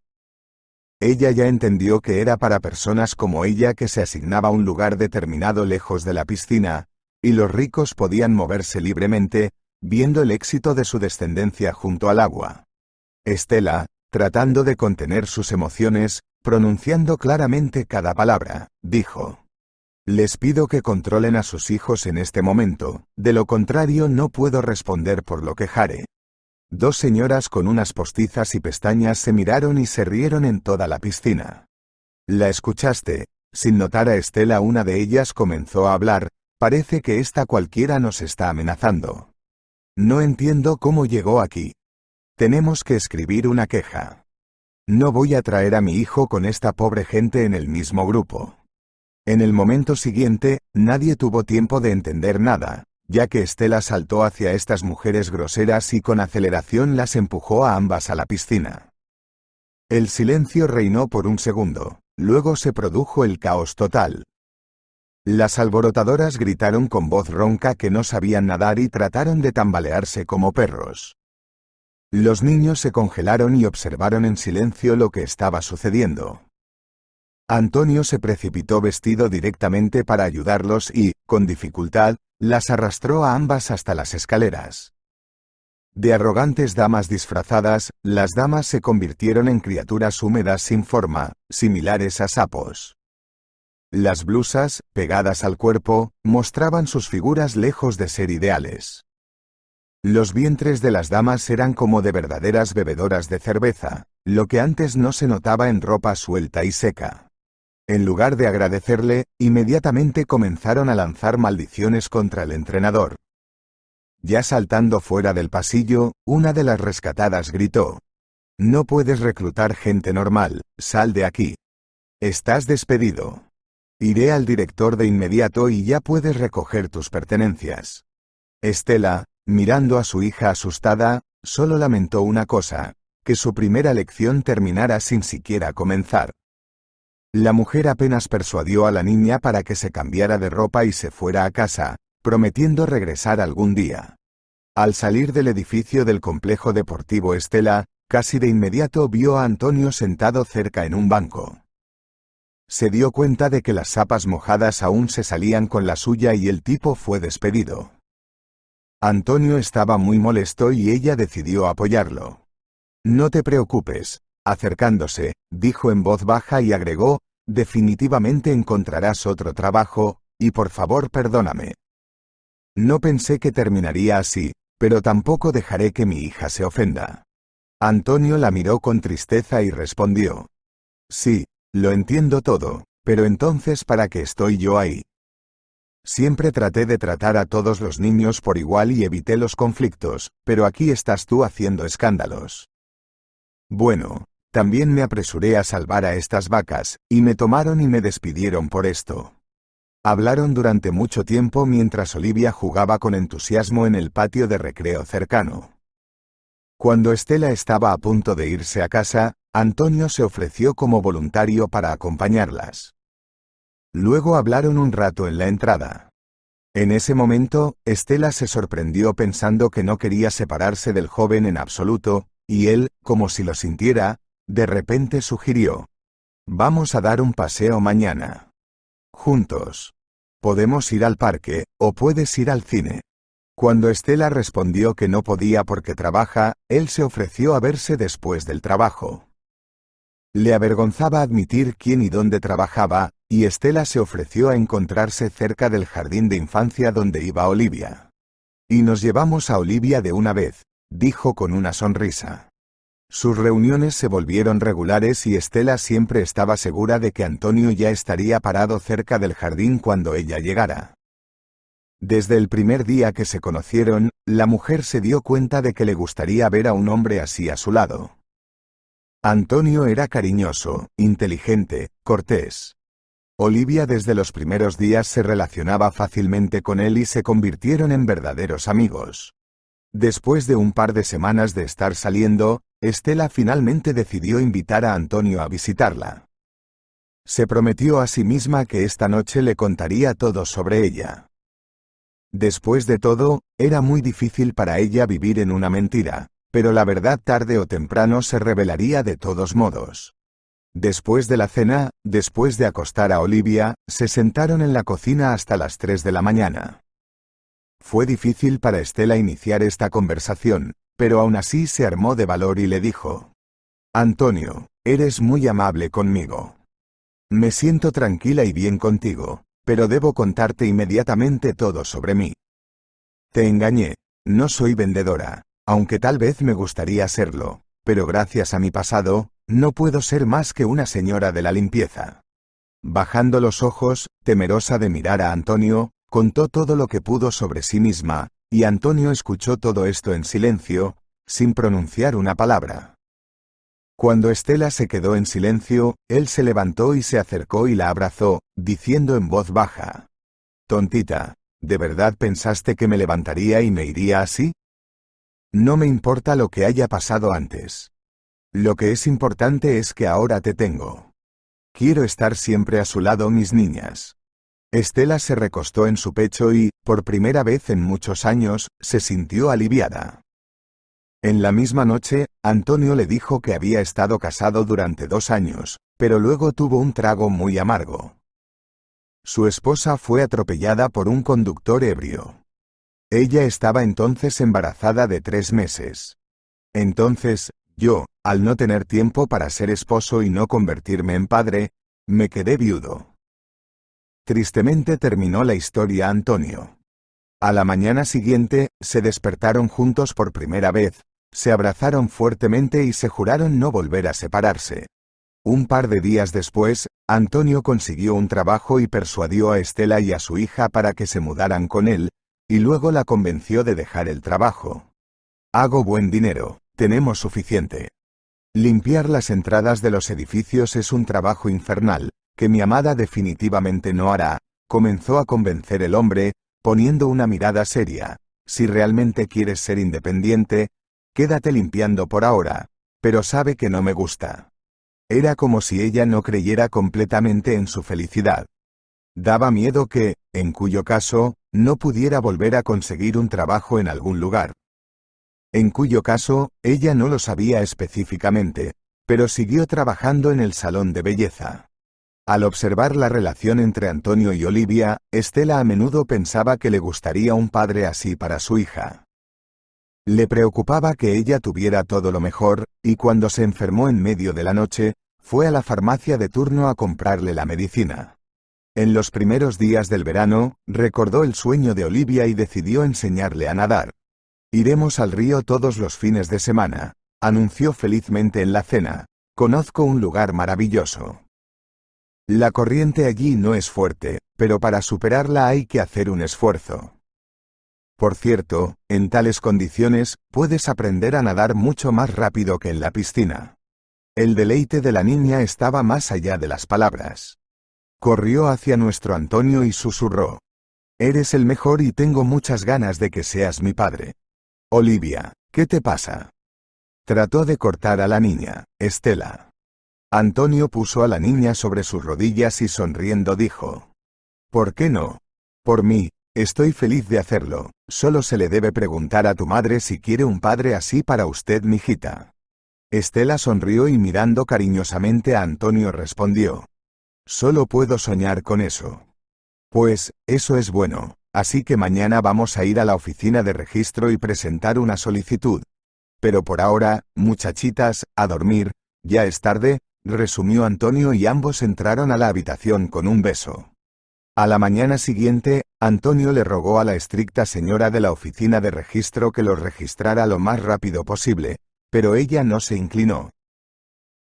Ella ya entendió que era para personas como ella que se asignaba un lugar determinado lejos de la piscina, y los ricos podían moverse libremente, viendo el éxito de su descendencia junto al agua. Estela, tratando de contener sus emociones, pronunciando claramente cada palabra, dijo. Les pido que controlen a sus hijos en este momento, de lo contrario no puedo responder por lo que jare. Dos señoras con unas postizas y pestañas se miraron y se rieron en toda la piscina. La escuchaste, sin notar a Estela una de ellas comenzó a hablar, parece que esta cualquiera nos está amenazando. No entiendo cómo llegó aquí. Tenemos que escribir una queja. No voy a traer a mi hijo con esta pobre gente en el mismo grupo. En el momento siguiente, nadie tuvo tiempo de entender nada, ya que Estela saltó hacia estas mujeres groseras y con aceleración las empujó a ambas a la piscina. El silencio reinó por un segundo, luego se produjo el caos total. Las alborotadoras gritaron con voz ronca que no sabían nadar y trataron de tambalearse como perros. Los niños se congelaron y observaron en silencio lo que estaba sucediendo. Antonio se precipitó vestido directamente para ayudarlos y, con dificultad, las arrastró a ambas hasta las escaleras. De arrogantes damas disfrazadas, las damas se convirtieron en criaturas húmedas sin forma, similares a sapos. Las blusas, pegadas al cuerpo, mostraban sus figuras lejos de ser ideales. Los vientres de las damas eran como de verdaderas bebedoras de cerveza, lo que antes no se notaba en ropa suelta y seca. En lugar de agradecerle, inmediatamente comenzaron a lanzar maldiciones contra el entrenador. Ya saltando fuera del pasillo, una de las rescatadas gritó. No puedes reclutar gente normal, sal de aquí. Estás despedido. Iré al director de inmediato y ya puedes recoger tus pertenencias. Estela, mirando a su hija asustada, solo lamentó una cosa, que su primera lección terminara sin siquiera comenzar. La mujer apenas persuadió a la niña para que se cambiara de ropa y se fuera a casa, prometiendo regresar algún día. Al salir del edificio del complejo deportivo Estela, casi de inmediato vio a Antonio sentado cerca en un banco. Se dio cuenta de que las zapas mojadas aún se salían con la suya y el tipo fue despedido. Antonio estaba muy molesto y ella decidió apoyarlo. No te preocupes, acercándose, dijo en voz baja y agregó, Definitivamente encontrarás otro trabajo, y por favor perdóname. No pensé que terminaría así, pero tampoco dejaré que mi hija se ofenda. Antonio la miró con tristeza y respondió. Sí, lo entiendo todo, pero entonces ¿para qué estoy yo ahí? Siempre traté de tratar a todos los niños por igual y evité los conflictos, pero aquí estás tú haciendo escándalos. Bueno, también me apresuré a salvar a estas vacas, y me tomaron y me despidieron por esto. Hablaron durante mucho tiempo mientras Olivia jugaba con entusiasmo en el patio de recreo cercano. Cuando Estela estaba a punto de irse a casa, Antonio se ofreció como voluntario para acompañarlas. Luego hablaron un rato en la entrada. En ese momento, Estela se sorprendió pensando que no quería separarse del joven en absoluto, y él, como si lo sintiera, de repente sugirió. Vamos a dar un paseo mañana. Juntos. Podemos ir al parque, o puedes ir al cine. Cuando Estela respondió que no podía porque trabaja, él se ofreció a verse después del trabajo. Le avergonzaba admitir quién y dónde trabajaba, y Estela se ofreció a encontrarse cerca del jardín de infancia donde iba Olivia. Y nos llevamos a Olivia de una vez, dijo con una sonrisa. Sus reuniones se volvieron regulares y Estela siempre estaba segura de que Antonio ya estaría parado cerca del jardín cuando ella llegara. Desde el primer día que se conocieron, la mujer se dio cuenta de que le gustaría ver a un hombre así a su lado. Antonio era cariñoso, inteligente, cortés. Olivia desde los primeros días se relacionaba fácilmente con él y se convirtieron en verdaderos amigos. Después de un par de semanas de estar saliendo, Estela finalmente decidió invitar a Antonio a visitarla. Se prometió a sí misma que esta noche le contaría todo sobre ella. Después de todo, era muy difícil para ella vivir en una mentira, pero la verdad tarde o temprano se revelaría de todos modos. Después de la cena, después de acostar a Olivia, se sentaron en la cocina hasta las 3 de la mañana. Fue difícil para Estela iniciar esta conversación, pero aún así se armó de valor y le dijo, Antonio, eres muy amable conmigo. Me siento tranquila y bien contigo, pero debo contarte inmediatamente todo sobre mí. Te engañé, no soy vendedora, aunque tal vez me gustaría serlo, pero gracias a mi pasado, no puedo ser más que una señora de la limpieza. Bajando los ojos, temerosa de mirar a Antonio, contó todo lo que pudo sobre sí misma, y Antonio escuchó todo esto en silencio, sin pronunciar una palabra. Cuando Estela se quedó en silencio, él se levantó y se acercó y la abrazó, diciendo en voz baja. Tontita, ¿de verdad pensaste que me levantaría y me iría así? No me importa lo que haya pasado antes. Lo que es importante es que ahora te tengo. Quiero estar siempre a su lado, mis niñas. Estela se recostó en su pecho y, por primera vez en muchos años, se sintió aliviada. En la misma noche, Antonio le dijo que había estado casado durante dos años, pero luego tuvo un trago muy amargo. Su esposa fue atropellada por un conductor ebrio. Ella estaba entonces embarazada de tres meses. Entonces, yo, al no tener tiempo para ser esposo y no convertirme en padre, me quedé viudo. Tristemente terminó la historia Antonio. A la mañana siguiente, se despertaron juntos por primera vez, se abrazaron fuertemente y se juraron no volver a separarse. Un par de días después, Antonio consiguió un trabajo y persuadió a Estela y a su hija para que se mudaran con él, y luego la convenció de dejar el trabajo. Hago buen dinero, tenemos suficiente. Limpiar las entradas de los edificios es un trabajo infernal, que mi amada definitivamente no hará, comenzó a convencer el hombre, poniendo una mirada seria. Si realmente quieres ser independiente, quédate limpiando por ahora, pero sabe que no me gusta. Era como si ella no creyera completamente en su felicidad. Daba miedo que, en cuyo caso, no pudiera volver a conseguir un trabajo en algún lugar. En cuyo caso, ella no lo sabía específicamente, pero siguió trabajando en el salón de belleza. Al observar la relación entre Antonio y Olivia, Estela a menudo pensaba que le gustaría un padre así para su hija. Le preocupaba que ella tuviera todo lo mejor, y cuando se enfermó en medio de la noche, fue a la farmacia de turno a comprarle la medicina. En los primeros días del verano, recordó el sueño de Olivia y decidió enseñarle a nadar. Iremos al río todos los fines de semana, anunció felizmente en la cena. Conozco un lugar maravilloso. La corriente allí no es fuerte, pero para superarla hay que hacer un esfuerzo. Por cierto, en tales condiciones, puedes aprender a nadar mucho más rápido que en la piscina. El deleite de la niña estaba más allá de las palabras. Corrió hacia nuestro Antonio y susurró. Eres el mejor y tengo muchas ganas de que seas mi padre. Olivia, ¿qué te pasa? Trató de cortar a la niña, Estela. Antonio puso a la niña sobre sus rodillas y sonriendo dijo. ¿Por qué no? Por mí, estoy feliz de hacerlo, solo se le debe preguntar a tu madre si quiere un padre así para usted, mijita. Estela sonrió y mirando cariñosamente a Antonio respondió. Solo puedo soñar con eso. Pues, eso es bueno, así que mañana vamos a ir a la oficina de registro y presentar una solicitud. Pero por ahora, muchachitas, a dormir, ya es tarde, resumió Antonio y ambos entraron a la habitación con un beso. A la mañana siguiente, Antonio le rogó a la estricta señora de la oficina de registro que lo registrara lo más rápido posible, pero ella no se inclinó.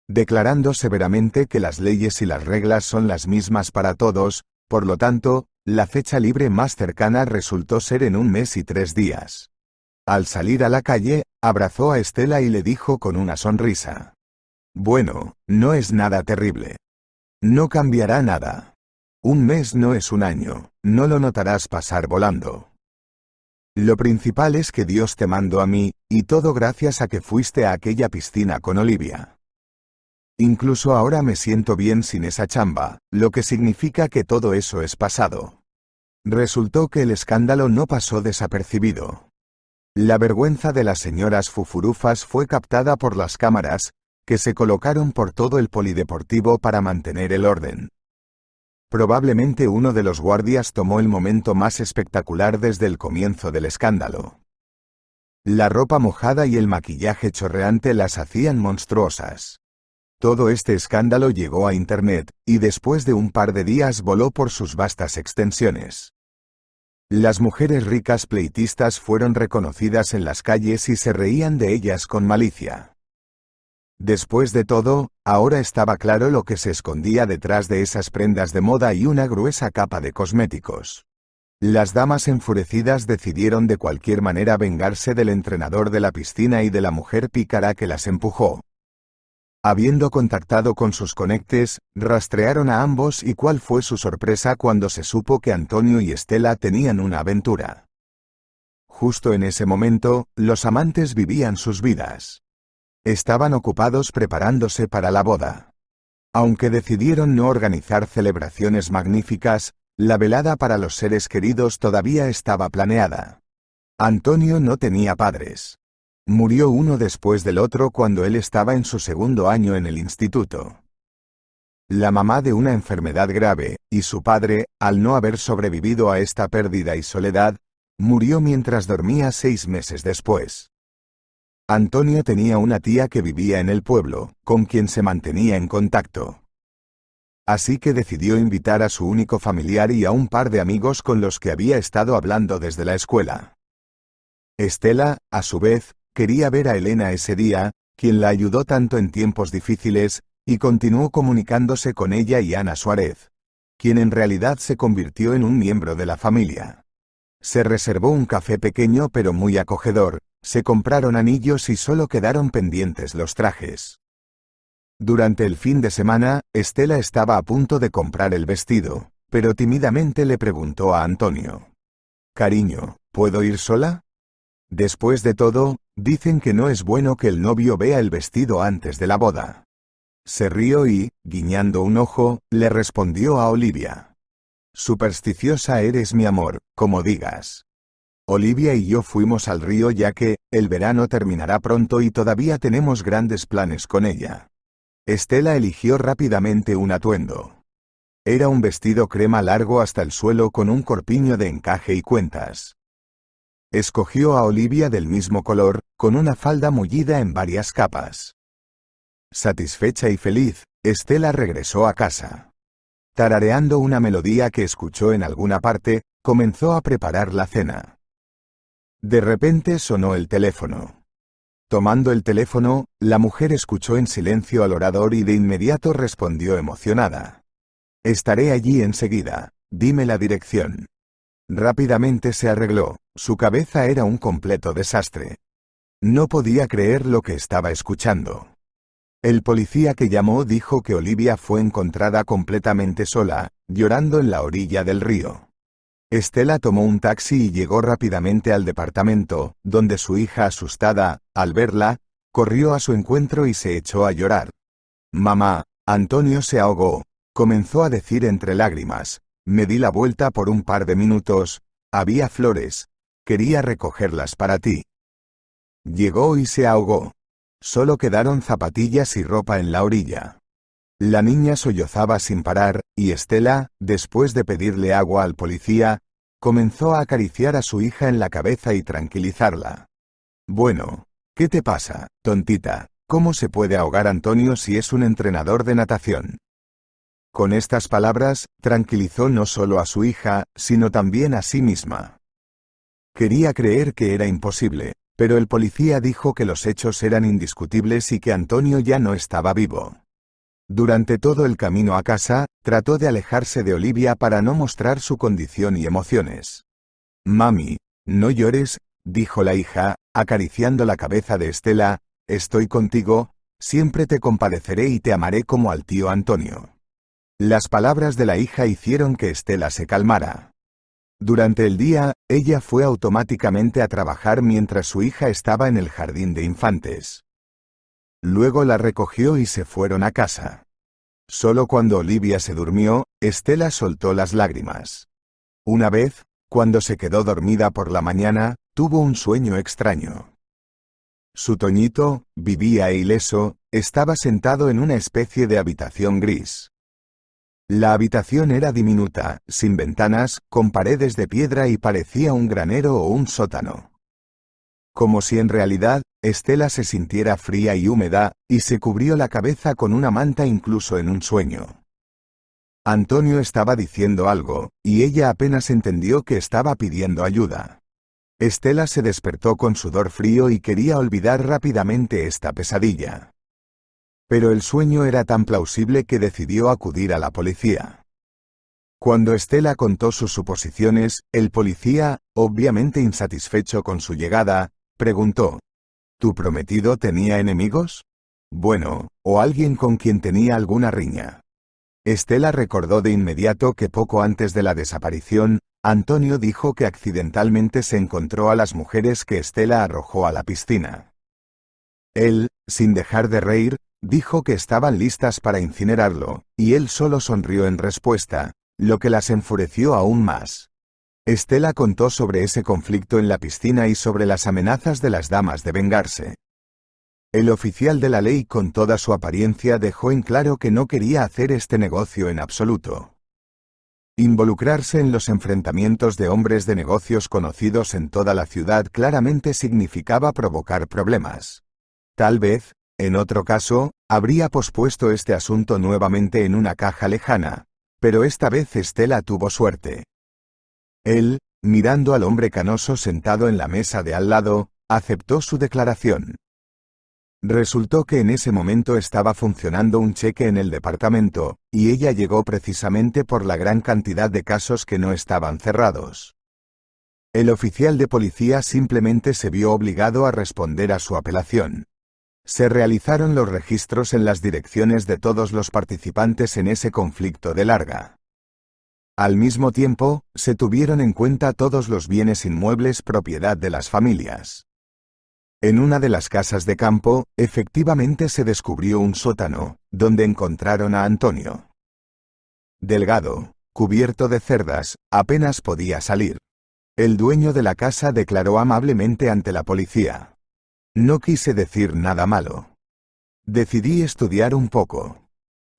Declarando severamente que las leyes y las reglas son las mismas para todos, por lo tanto, la fecha libre más cercana resultó ser en un mes y tres días. Al salir a la calle, abrazó a Estela y le dijo con una sonrisa. Bueno, no es nada terrible. No cambiará nada. Un mes no es un año, no lo notarás pasar volando. Lo principal es que Dios te mandó a mí, y todo gracias a que fuiste a aquella piscina con Olivia. Incluso ahora me siento bien sin esa chamba, lo que significa que todo eso es pasado. Resultó que el escándalo no pasó desapercibido. La vergüenza de las señoras fufurufas fue captada por las cámaras, que se colocaron por todo el polideportivo para mantener el orden. Probablemente uno de los guardias tomó el momento más espectacular desde el comienzo del escándalo. La ropa mojada y el maquillaje chorreante las hacían monstruosas. Todo este escándalo llegó a Internet, y después de un par de días voló por sus vastas extensiones. Las mujeres ricas pleitistas fueron reconocidas en las calles y se reían de ellas con malicia. Después de todo, ahora estaba claro lo que se escondía detrás de esas prendas de moda y una gruesa capa de cosméticos. Las damas enfurecidas decidieron de cualquier manera vengarse del entrenador de la piscina y de la mujer pícara que las empujó. Habiendo contactado con sus conectes, rastrearon a ambos y cuál fue su sorpresa cuando se supo que Antonio y Estela tenían una aventura. Justo en ese momento, los amantes vivían sus vidas estaban ocupados preparándose para la boda. Aunque decidieron no organizar celebraciones magníficas, la velada para los seres queridos todavía estaba planeada. Antonio no tenía padres. Murió uno después del otro cuando él estaba en su segundo año en el instituto. La mamá de una enfermedad grave, y su padre, al no haber sobrevivido a esta pérdida y soledad, murió mientras dormía seis meses después. Antonio tenía una tía que vivía en el pueblo, con quien se mantenía en contacto. Así que decidió invitar a su único familiar y a un par de amigos con los que había estado hablando desde la escuela. Estela, a su vez, quería ver a Elena ese día, quien la ayudó tanto en tiempos difíciles, y continuó comunicándose con ella y Ana Suárez, quien en realidad se convirtió en un miembro de la familia. Se reservó un café pequeño pero muy acogedor, se compraron anillos y solo quedaron pendientes los trajes. Durante el fin de semana, Estela estaba a punto de comprar el vestido, pero tímidamente le preguntó a Antonio. Cariño, ¿puedo ir sola? Después de todo, dicen que no es bueno que el novio vea el vestido antes de la boda. Se rió y, guiñando un ojo, le respondió a Olivia. Supersticiosa eres mi amor, como digas. Olivia y yo fuimos al río ya que, el verano terminará pronto y todavía tenemos grandes planes con ella. Estela eligió rápidamente un atuendo. Era un vestido crema largo hasta el suelo con un corpiño de encaje y cuentas. Escogió a Olivia del mismo color, con una falda mullida en varias capas. Satisfecha y feliz, Estela regresó a casa. Tarareando una melodía que escuchó en alguna parte, comenzó a preparar la cena. De repente sonó el teléfono. Tomando el teléfono, la mujer escuchó en silencio al orador y de inmediato respondió emocionada. Estaré allí enseguida, dime la dirección. Rápidamente se arregló, su cabeza era un completo desastre. No podía creer lo que estaba escuchando. El policía que llamó dijo que Olivia fue encontrada completamente sola, llorando en la orilla del río. Estela tomó un taxi y llegó rápidamente al departamento, donde su hija asustada, al verla, corrió a su encuentro y se echó a llorar. Mamá, Antonio se ahogó, comenzó a decir entre lágrimas. Me di la vuelta por un par de minutos, había flores, quería recogerlas para ti. Llegó y se ahogó. Solo quedaron zapatillas y ropa en la orilla. La niña sollozaba sin parar, y Estela, después de pedirle agua al policía, comenzó a acariciar a su hija en la cabeza y tranquilizarla. Bueno, ¿qué te pasa, tontita? ¿Cómo se puede ahogar Antonio si es un entrenador de natación? Con estas palabras, tranquilizó no solo a su hija, sino también a sí misma. Quería creer que era imposible, pero el policía dijo que los hechos eran indiscutibles y que Antonio ya no estaba vivo. Durante todo el camino a casa, trató de alejarse de Olivia para no mostrar su condición y emociones. Mami, no llores, dijo la hija, acariciando la cabeza de Estela, estoy contigo, siempre te compadeceré y te amaré como al tío Antonio. Las palabras de la hija hicieron que Estela se calmara. Durante el día, ella fue automáticamente a trabajar mientras su hija estaba en el jardín de infantes. Luego la recogió y se fueron a casa. Solo cuando Olivia se durmió, Estela soltó las lágrimas. Una vez, cuando se quedó dormida por la mañana, tuvo un sueño extraño. Su Toñito, vivía ileso, estaba sentado en una especie de habitación gris. La habitación era diminuta, sin ventanas, con paredes de piedra y parecía un granero o un sótano. Como si en realidad Estela se sintiera fría y húmeda, y se cubrió la cabeza con una manta incluso en un sueño. Antonio estaba diciendo algo, y ella apenas entendió que estaba pidiendo ayuda. Estela se despertó con sudor frío y quería olvidar rápidamente esta pesadilla. Pero el sueño era tan plausible que decidió acudir a la policía. Cuando Estela contó sus suposiciones, el policía, obviamente insatisfecho con su llegada, preguntó, ¿Tu prometido tenía enemigos? Bueno, o alguien con quien tenía alguna riña. Estela recordó de inmediato que poco antes de la desaparición, Antonio dijo que accidentalmente se encontró a las mujeres que Estela arrojó a la piscina. Él, sin dejar de reír, dijo que estaban listas para incinerarlo, y él solo sonrió en respuesta, lo que las enfureció aún más. Estela contó sobre ese conflicto en la piscina y sobre las amenazas de las damas de vengarse. El oficial de la ley con toda su apariencia dejó en claro que no quería hacer este negocio en absoluto. Involucrarse en los enfrentamientos de hombres de negocios conocidos en toda la ciudad claramente significaba provocar problemas. Tal vez, en otro caso, habría pospuesto este asunto nuevamente en una caja lejana, pero esta vez Estela tuvo suerte. Él, mirando al hombre canoso sentado en la mesa de al lado, aceptó su declaración. Resultó que en ese momento estaba funcionando un cheque en el departamento, y ella llegó precisamente por la gran cantidad de casos que no estaban cerrados. El oficial de policía simplemente se vio obligado a responder a su apelación. Se realizaron los registros en las direcciones de todos los participantes en ese conflicto de larga al mismo tiempo, se tuvieron en cuenta todos los bienes inmuebles propiedad de las familias. En una de las casas de campo, efectivamente se descubrió un sótano, donde encontraron a Antonio. Delgado, cubierto de cerdas, apenas podía salir. El dueño de la casa declaró amablemente ante la policía. No quise decir nada malo. Decidí estudiar un poco.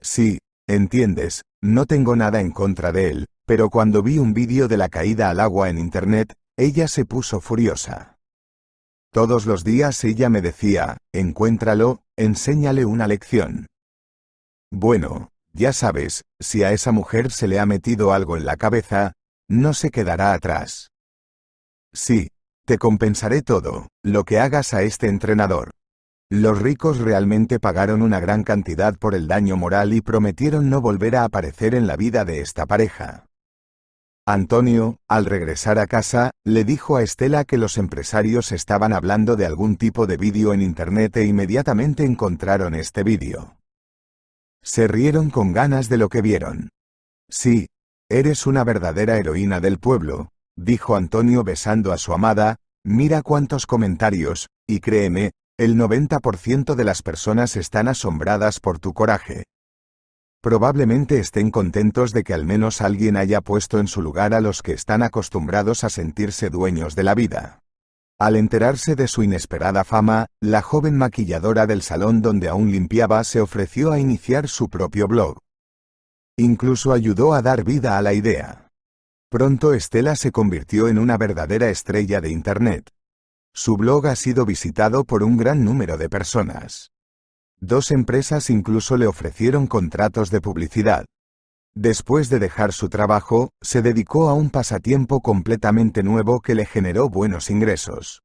Sí, entiendes, no tengo nada en contra de él, pero cuando vi un vídeo de la caída al agua en internet, ella se puso furiosa. Todos los días ella me decía, encuéntralo, enséñale una lección. Bueno, ya sabes, si a esa mujer se le ha metido algo en la cabeza, no se quedará atrás. Sí, te compensaré todo, lo que hagas a este entrenador. Los ricos realmente pagaron una gran cantidad por el daño moral y prometieron no volver a aparecer en la vida de esta pareja. Antonio, al regresar a casa, le dijo a Estela que los empresarios estaban hablando de algún tipo de vídeo en internet e inmediatamente encontraron este vídeo. Se rieron con ganas de lo que vieron. Sí, eres una verdadera heroína del pueblo, dijo Antonio besando a su amada, mira cuántos comentarios, y créeme, el 90% de las personas están asombradas por tu coraje. Probablemente estén contentos de que al menos alguien haya puesto en su lugar a los que están acostumbrados a sentirse dueños de la vida. Al enterarse de su inesperada fama, la joven maquilladora del salón donde aún limpiaba se ofreció a iniciar su propio blog. Incluso ayudó a dar vida a la idea. Pronto Estela se convirtió en una verdadera estrella de Internet. Su blog ha sido visitado por un gran número de personas. Dos empresas incluso le ofrecieron contratos de publicidad. Después de dejar su trabajo, se dedicó a un pasatiempo completamente nuevo que le generó buenos ingresos.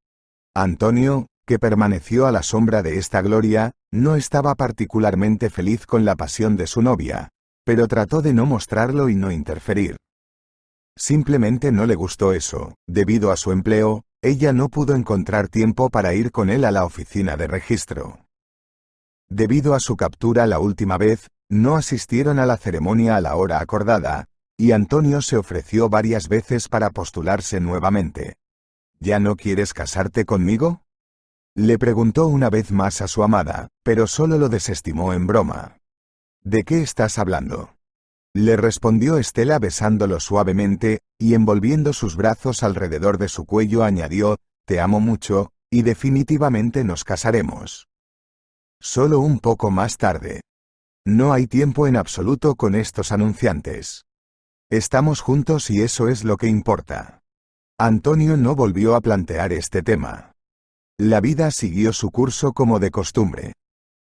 Antonio, que permaneció a la sombra de esta gloria, no estaba particularmente feliz con la pasión de su novia, pero trató de no mostrarlo y no interferir. Simplemente no le gustó eso, debido a su empleo, ella no pudo encontrar tiempo para ir con él a la oficina de registro. Debido a su captura la última vez, no asistieron a la ceremonia a la hora acordada, y Antonio se ofreció varias veces para postularse nuevamente. ¿Ya no quieres casarte conmigo? Le preguntó una vez más a su amada, pero solo lo desestimó en broma. ¿De qué estás hablando? Le respondió Estela besándolo suavemente, y envolviendo sus brazos alrededor de su cuello añadió, Te amo mucho, y definitivamente nos casaremos. Solo un poco más tarde. No hay tiempo en absoluto con estos anunciantes. Estamos juntos y eso es lo que importa. Antonio no volvió a plantear este tema. La vida siguió su curso como de costumbre.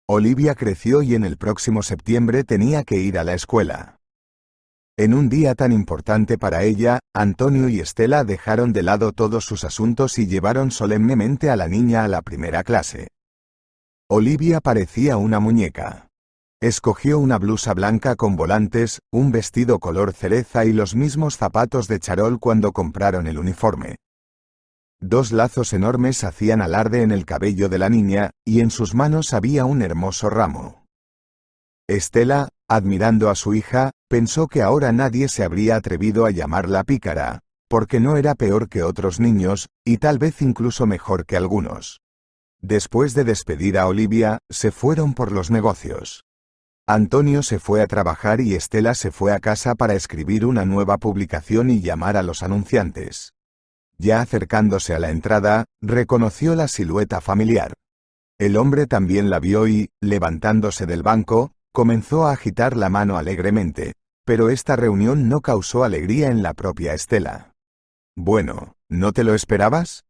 Olivia creció y en el próximo septiembre tenía que ir a la escuela. En un día tan importante para ella, Antonio y Estela dejaron de lado todos sus asuntos y llevaron solemnemente a la niña a la primera clase. Olivia parecía una muñeca. Escogió una blusa blanca con volantes, un vestido color cereza y los mismos zapatos de charol cuando compraron el uniforme. Dos lazos enormes hacían alarde en el cabello de la niña, y en sus manos había un hermoso ramo. Estela, Admirando a su hija, pensó que ahora nadie se habría atrevido a llamarla pícara, porque no era peor que otros niños, y tal vez incluso mejor que algunos. Después de despedir a Olivia, se fueron por los negocios. Antonio se fue a trabajar y Estela se fue a casa para escribir una nueva publicación y llamar a los anunciantes. Ya acercándose a la entrada, reconoció la silueta familiar. El hombre también la vio y, levantándose del banco, Comenzó a agitar la mano alegremente, pero esta reunión no causó alegría en la propia Estela. Bueno, ¿no te lo esperabas?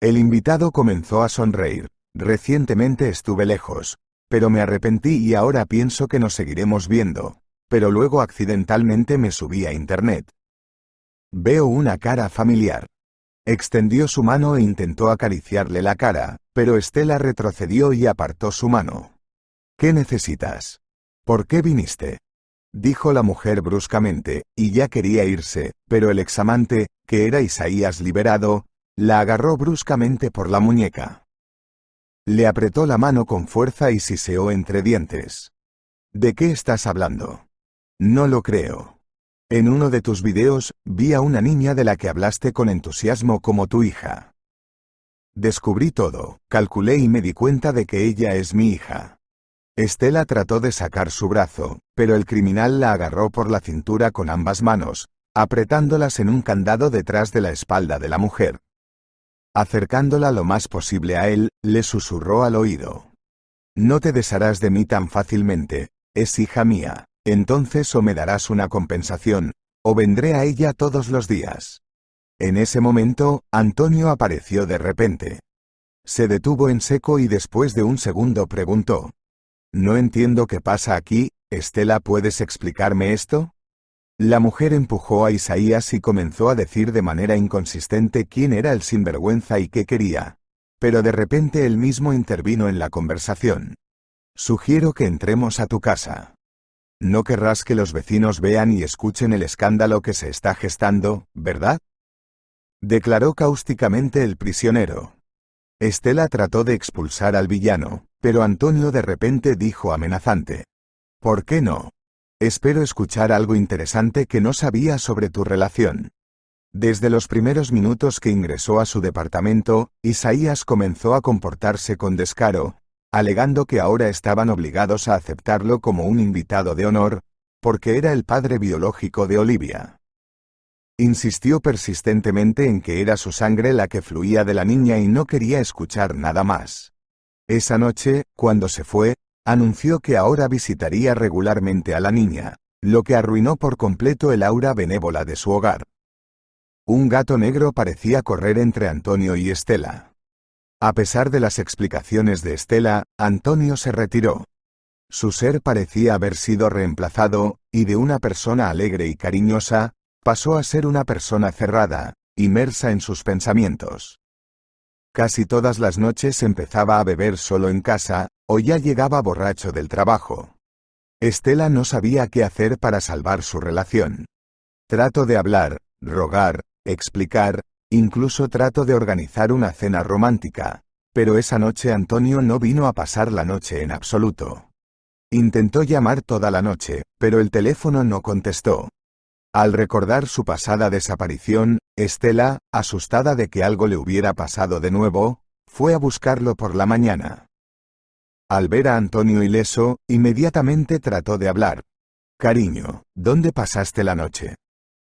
El invitado comenzó a sonreír. Recientemente estuve lejos, pero me arrepentí y ahora pienso que nos seguiremos viendo, pero luego accidentalmente me subí a Internet. Veo una cara familiar. Extendió su mano e intentó acariciarle la cara, pero Estela retrocedió y apartó su mano. ¿Qué necesitas? ¿Por qué viniste? dijo la mujer bruscamente, y ya quería irse, pero el examante, que era Isaías liberado, la agarró bruscamente por la muñeca. Le apretó la mano con fuerza y siseó entre dientes. ¿De qué estás hablando? No lo creo. En uno de tus videos, vi a una niña de la que hablaste con entusiasmo como tu hija. Descubrí todo, calculé y me di cuenta de que ella es mi hija. Estela trató de sacar su brazo, pero el criminal la agarró por la cintura con ambas manos, apretándolas en un candado detrás de la espalda de la mujer. Acercándola lo más posible a él, le susurró al oído. No te desharás de mí tan fácilmente, es hija mía, entonces o me darás una compensación, o vendré a ella todos los días. En ese momento, Antonio apareció de repente. Se detuvo en seco y después de un segundo preguntó, no entiendo qué pasa aquí, Estela, ¿puedes explicarme esto? La mujer empujó a Isaías y comenzó a decir de manera inconsistente quién era el sinvergüenza y qué quería. Pero de repente él mismo intervino en la conversación. Sugiero que entremos a tu casa. No querrás que los vecinos vean y escuchen el escándalo que se está gestando, ¿verdad? Declaró cáusticamente el prisionero. Estela trató de expulsar al villano, pero Antonio de repente dijo amenazante. ¿Por qué no? Espero escuchar algo interesante que no sabía sobre tu relación. Desde los primeros minutos que ingresó a su departamento, Isaías comenzó a comportarse con descaro, alegando que ahora estaban obligados a aceptarlo como un invitado de honor, porque era el padre biológico de Olivia. Insistió persistentemente en que era su sangre la que fluía de la niña y no quería escuchar nada más. Esa noche, cuando se fue, anunció que ahora visitaría regularmente a la niña, lo que arruinó por completo el aura benévola de su hogar. Un gato negro parecía correr entre Antonio y Estela. A pesar de las explicaciones de Estela, Antonio se retiró. Su ser parecía haber sido reemplazado, y de una persona alegre y cariñosa, pasó a ser una persona cerrada, inmersa en sus pensamientos. Casi todas las noches empezaba a beber solo en casa, o ya llegaba borracho del trabajo. Estela no sabía qué hacer para salvar su relación. Trato de hablar, rogar, explicar, incluso trato de organizar una cena romántica, pero esa noche Antonio no vino a pasar la noche en absoluto. Intentó llamar toda la noche, pero el teléfono no contestó, al recordar su pasada desaparición, Estela, asustada de que algo le hubiera pasado de nuevo, fue a buscarlo por la mañana. Al ver a Antonio ileso, inmediatamente trató de hablar. Cariño, ¿dónde pasaste la noche?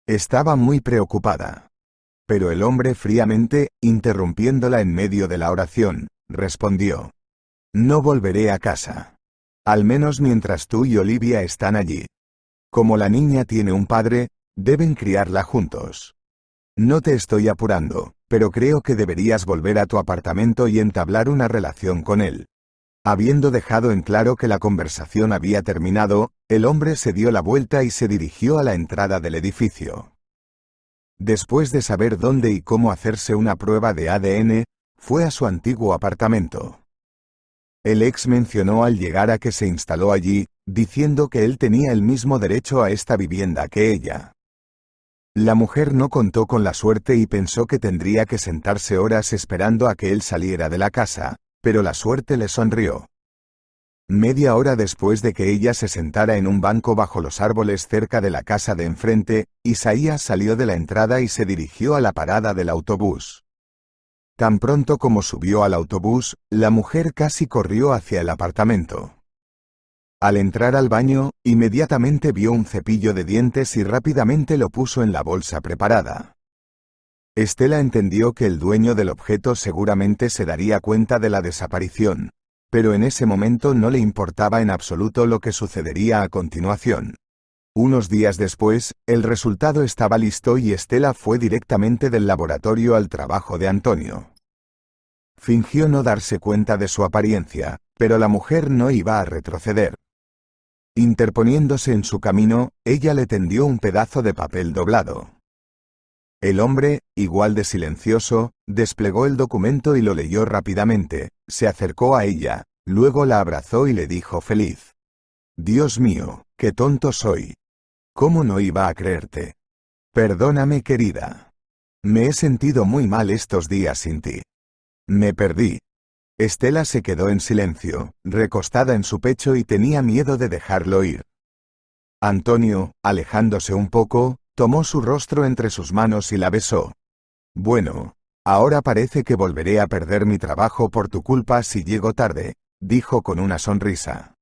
Estaba muy preocupada. Pero el hombre fríamente, interrumpiéndola en medio de la oración, respondió. No volveré a casa. Al menos mientras tú y Olivia están allí. Como la niña tiene un padre, deben criarla juntos. No te estoy apurando, pero creo que deberías volver a tu apartamento y entablar una relación con él. Habiendo dejado en claro que la conversación había terminado, el hombre se dio la vuelta y se dirigió a la entrada del edificio. Después de saber dónde y cómo hacerse una prueba de ADN, fue a su antiguo apartamento. El ex mencionó al llegar a que se instaló allí, diciendo que él tenía el mismo derecho a esta vivienda que ella. La mujer no contó con la suerte y pensó que tendría que sentarse horas esperando a que él saliera de la casa, pero la suerte le sonrió. Media hora después de que ella se sentara en un banco bajo los árboles cerca de la casa de enfrente, Isaías salió de la entrada y se dirigió a la parada del autobús. Tan pronto como subió al autobús, la mujer casi corrió hacia el apartamento. Al entrar al baño, inmediatamente vio un cepillo de dientes y rápidamente lo puso en la bolsa preparada. Estela entendió que el dueño del objeto seguramente se daría cuenta de la desaparición, pero en ese momento no le importaba en absoluto lo que sucedería a continuación. Unos días después, el resultado estaba listo y Estela fue directamente del laboratorio al trabajo de Antonio. Fingió no darse cuenta de su apariencia, pero la mujer no iba a retroceder. Interponiéndose en su camino, ella le tendió un pedazo de papel doblado. El hombre, igual de silencioso, desplegó el documento y lo leyó rápidamente, se acercó a ella, luego la abrazó y le dijo feliz. Dios mío, qué tonto soy. ¿Cómo no iba a creerte? Perdóname querida. Me he sentido muy mal estos días sin ti. Me perdí, Estela se quedó en silencio, recostada en su pecho y tenía miedo de dejarlo ir. Antonio, alejándose un poco, tomó su rostro entre sus manos y la besó. Bueno, ahora parece que volveré a perder mi trabajo por tu culpa si llego tarde, dijo con una sonrisa.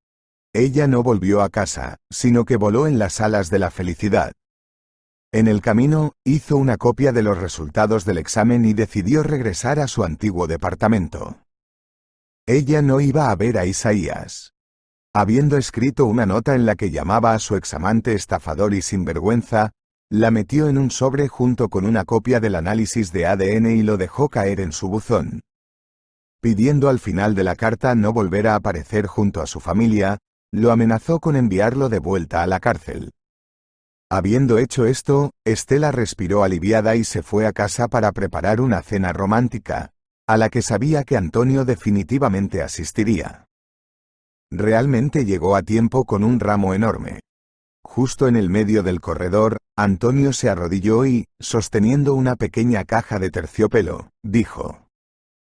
Ella no volvió a casa, sino que voló en las alas de la felicidad. En el camino, hizo una copia de los resultados del examen y decidió regresar a su antiguo departamento. Ella no iba a ver a Isaías. Habiendo escrito una nota en la que llamaba a su examante estafador y sinvergüenza, la metió en un sobre junto con una copia del análisis de ADN y lo dejó caer en su buzón. Pidiendo al final de la carta no volver a aparecer junto a su familia, lo amenazó con enviarlo de vuelta a la cárcel. Habiendo hecho esto, Estela respiró aliviada y se fue a casa para preparar una cena romántica a la que sabía que Antonio definitivamente asistiría. Realmente llegó a tiempo con un ramo enorme. Justo en el medio del corredor, Antonio se arrodilló y, sosteniendo una pequeña caja de terciopelo, dijo.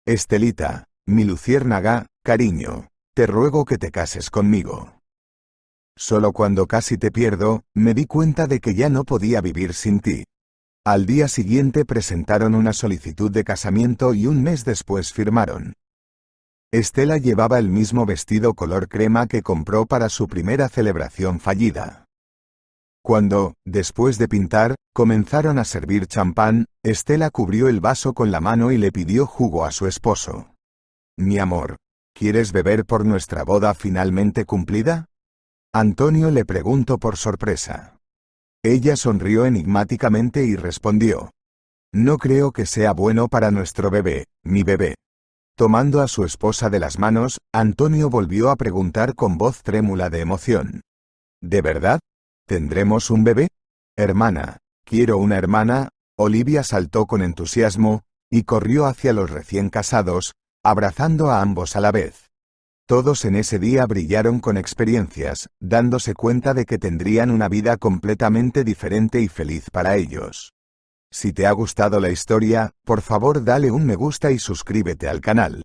Estelita, mi luciérnaga, cariño, te ruego que te cases conmigo. Solo cuando casi te pierdo, me di cuenta de que ya no podía vivir sin ti. Al día siguiente presentaron una solicitud de casamiento y un mes después firmaron. Estela llevaba el mismo vestido color crema que compró para su primera celebración fallida. Cuando, después de pintar, comenzaron a servir champán, Estela cubrió el vaso con la mano y le pidió jugo a su esposo. Mi amor, ¿quieres beber por nuestra boda finalmente cumplida? Antonio le preguntó por sorpresa. Ella sonrió enigmáticamente y respondió. No creo que sea bueno para nuestro bebé, mi bebé. Tomando a su esposa de las manos, Antonio volvió a preguntar con voz trémula de emoción. ¿De verdad? ¿Tendremos un bebé? Hermana, quiero una hermana, Olivia saltó con entusiasmo, y corrió hacia los recién casados, abrazando a ambos a la vez. Todos en ese día brillaron con experiencias, dándose cuenta de que tendrían una vida completamente diferente y feliz para ellos. Si te ha gustado la historia, por favor dale un me gusta y suscríbete al canal.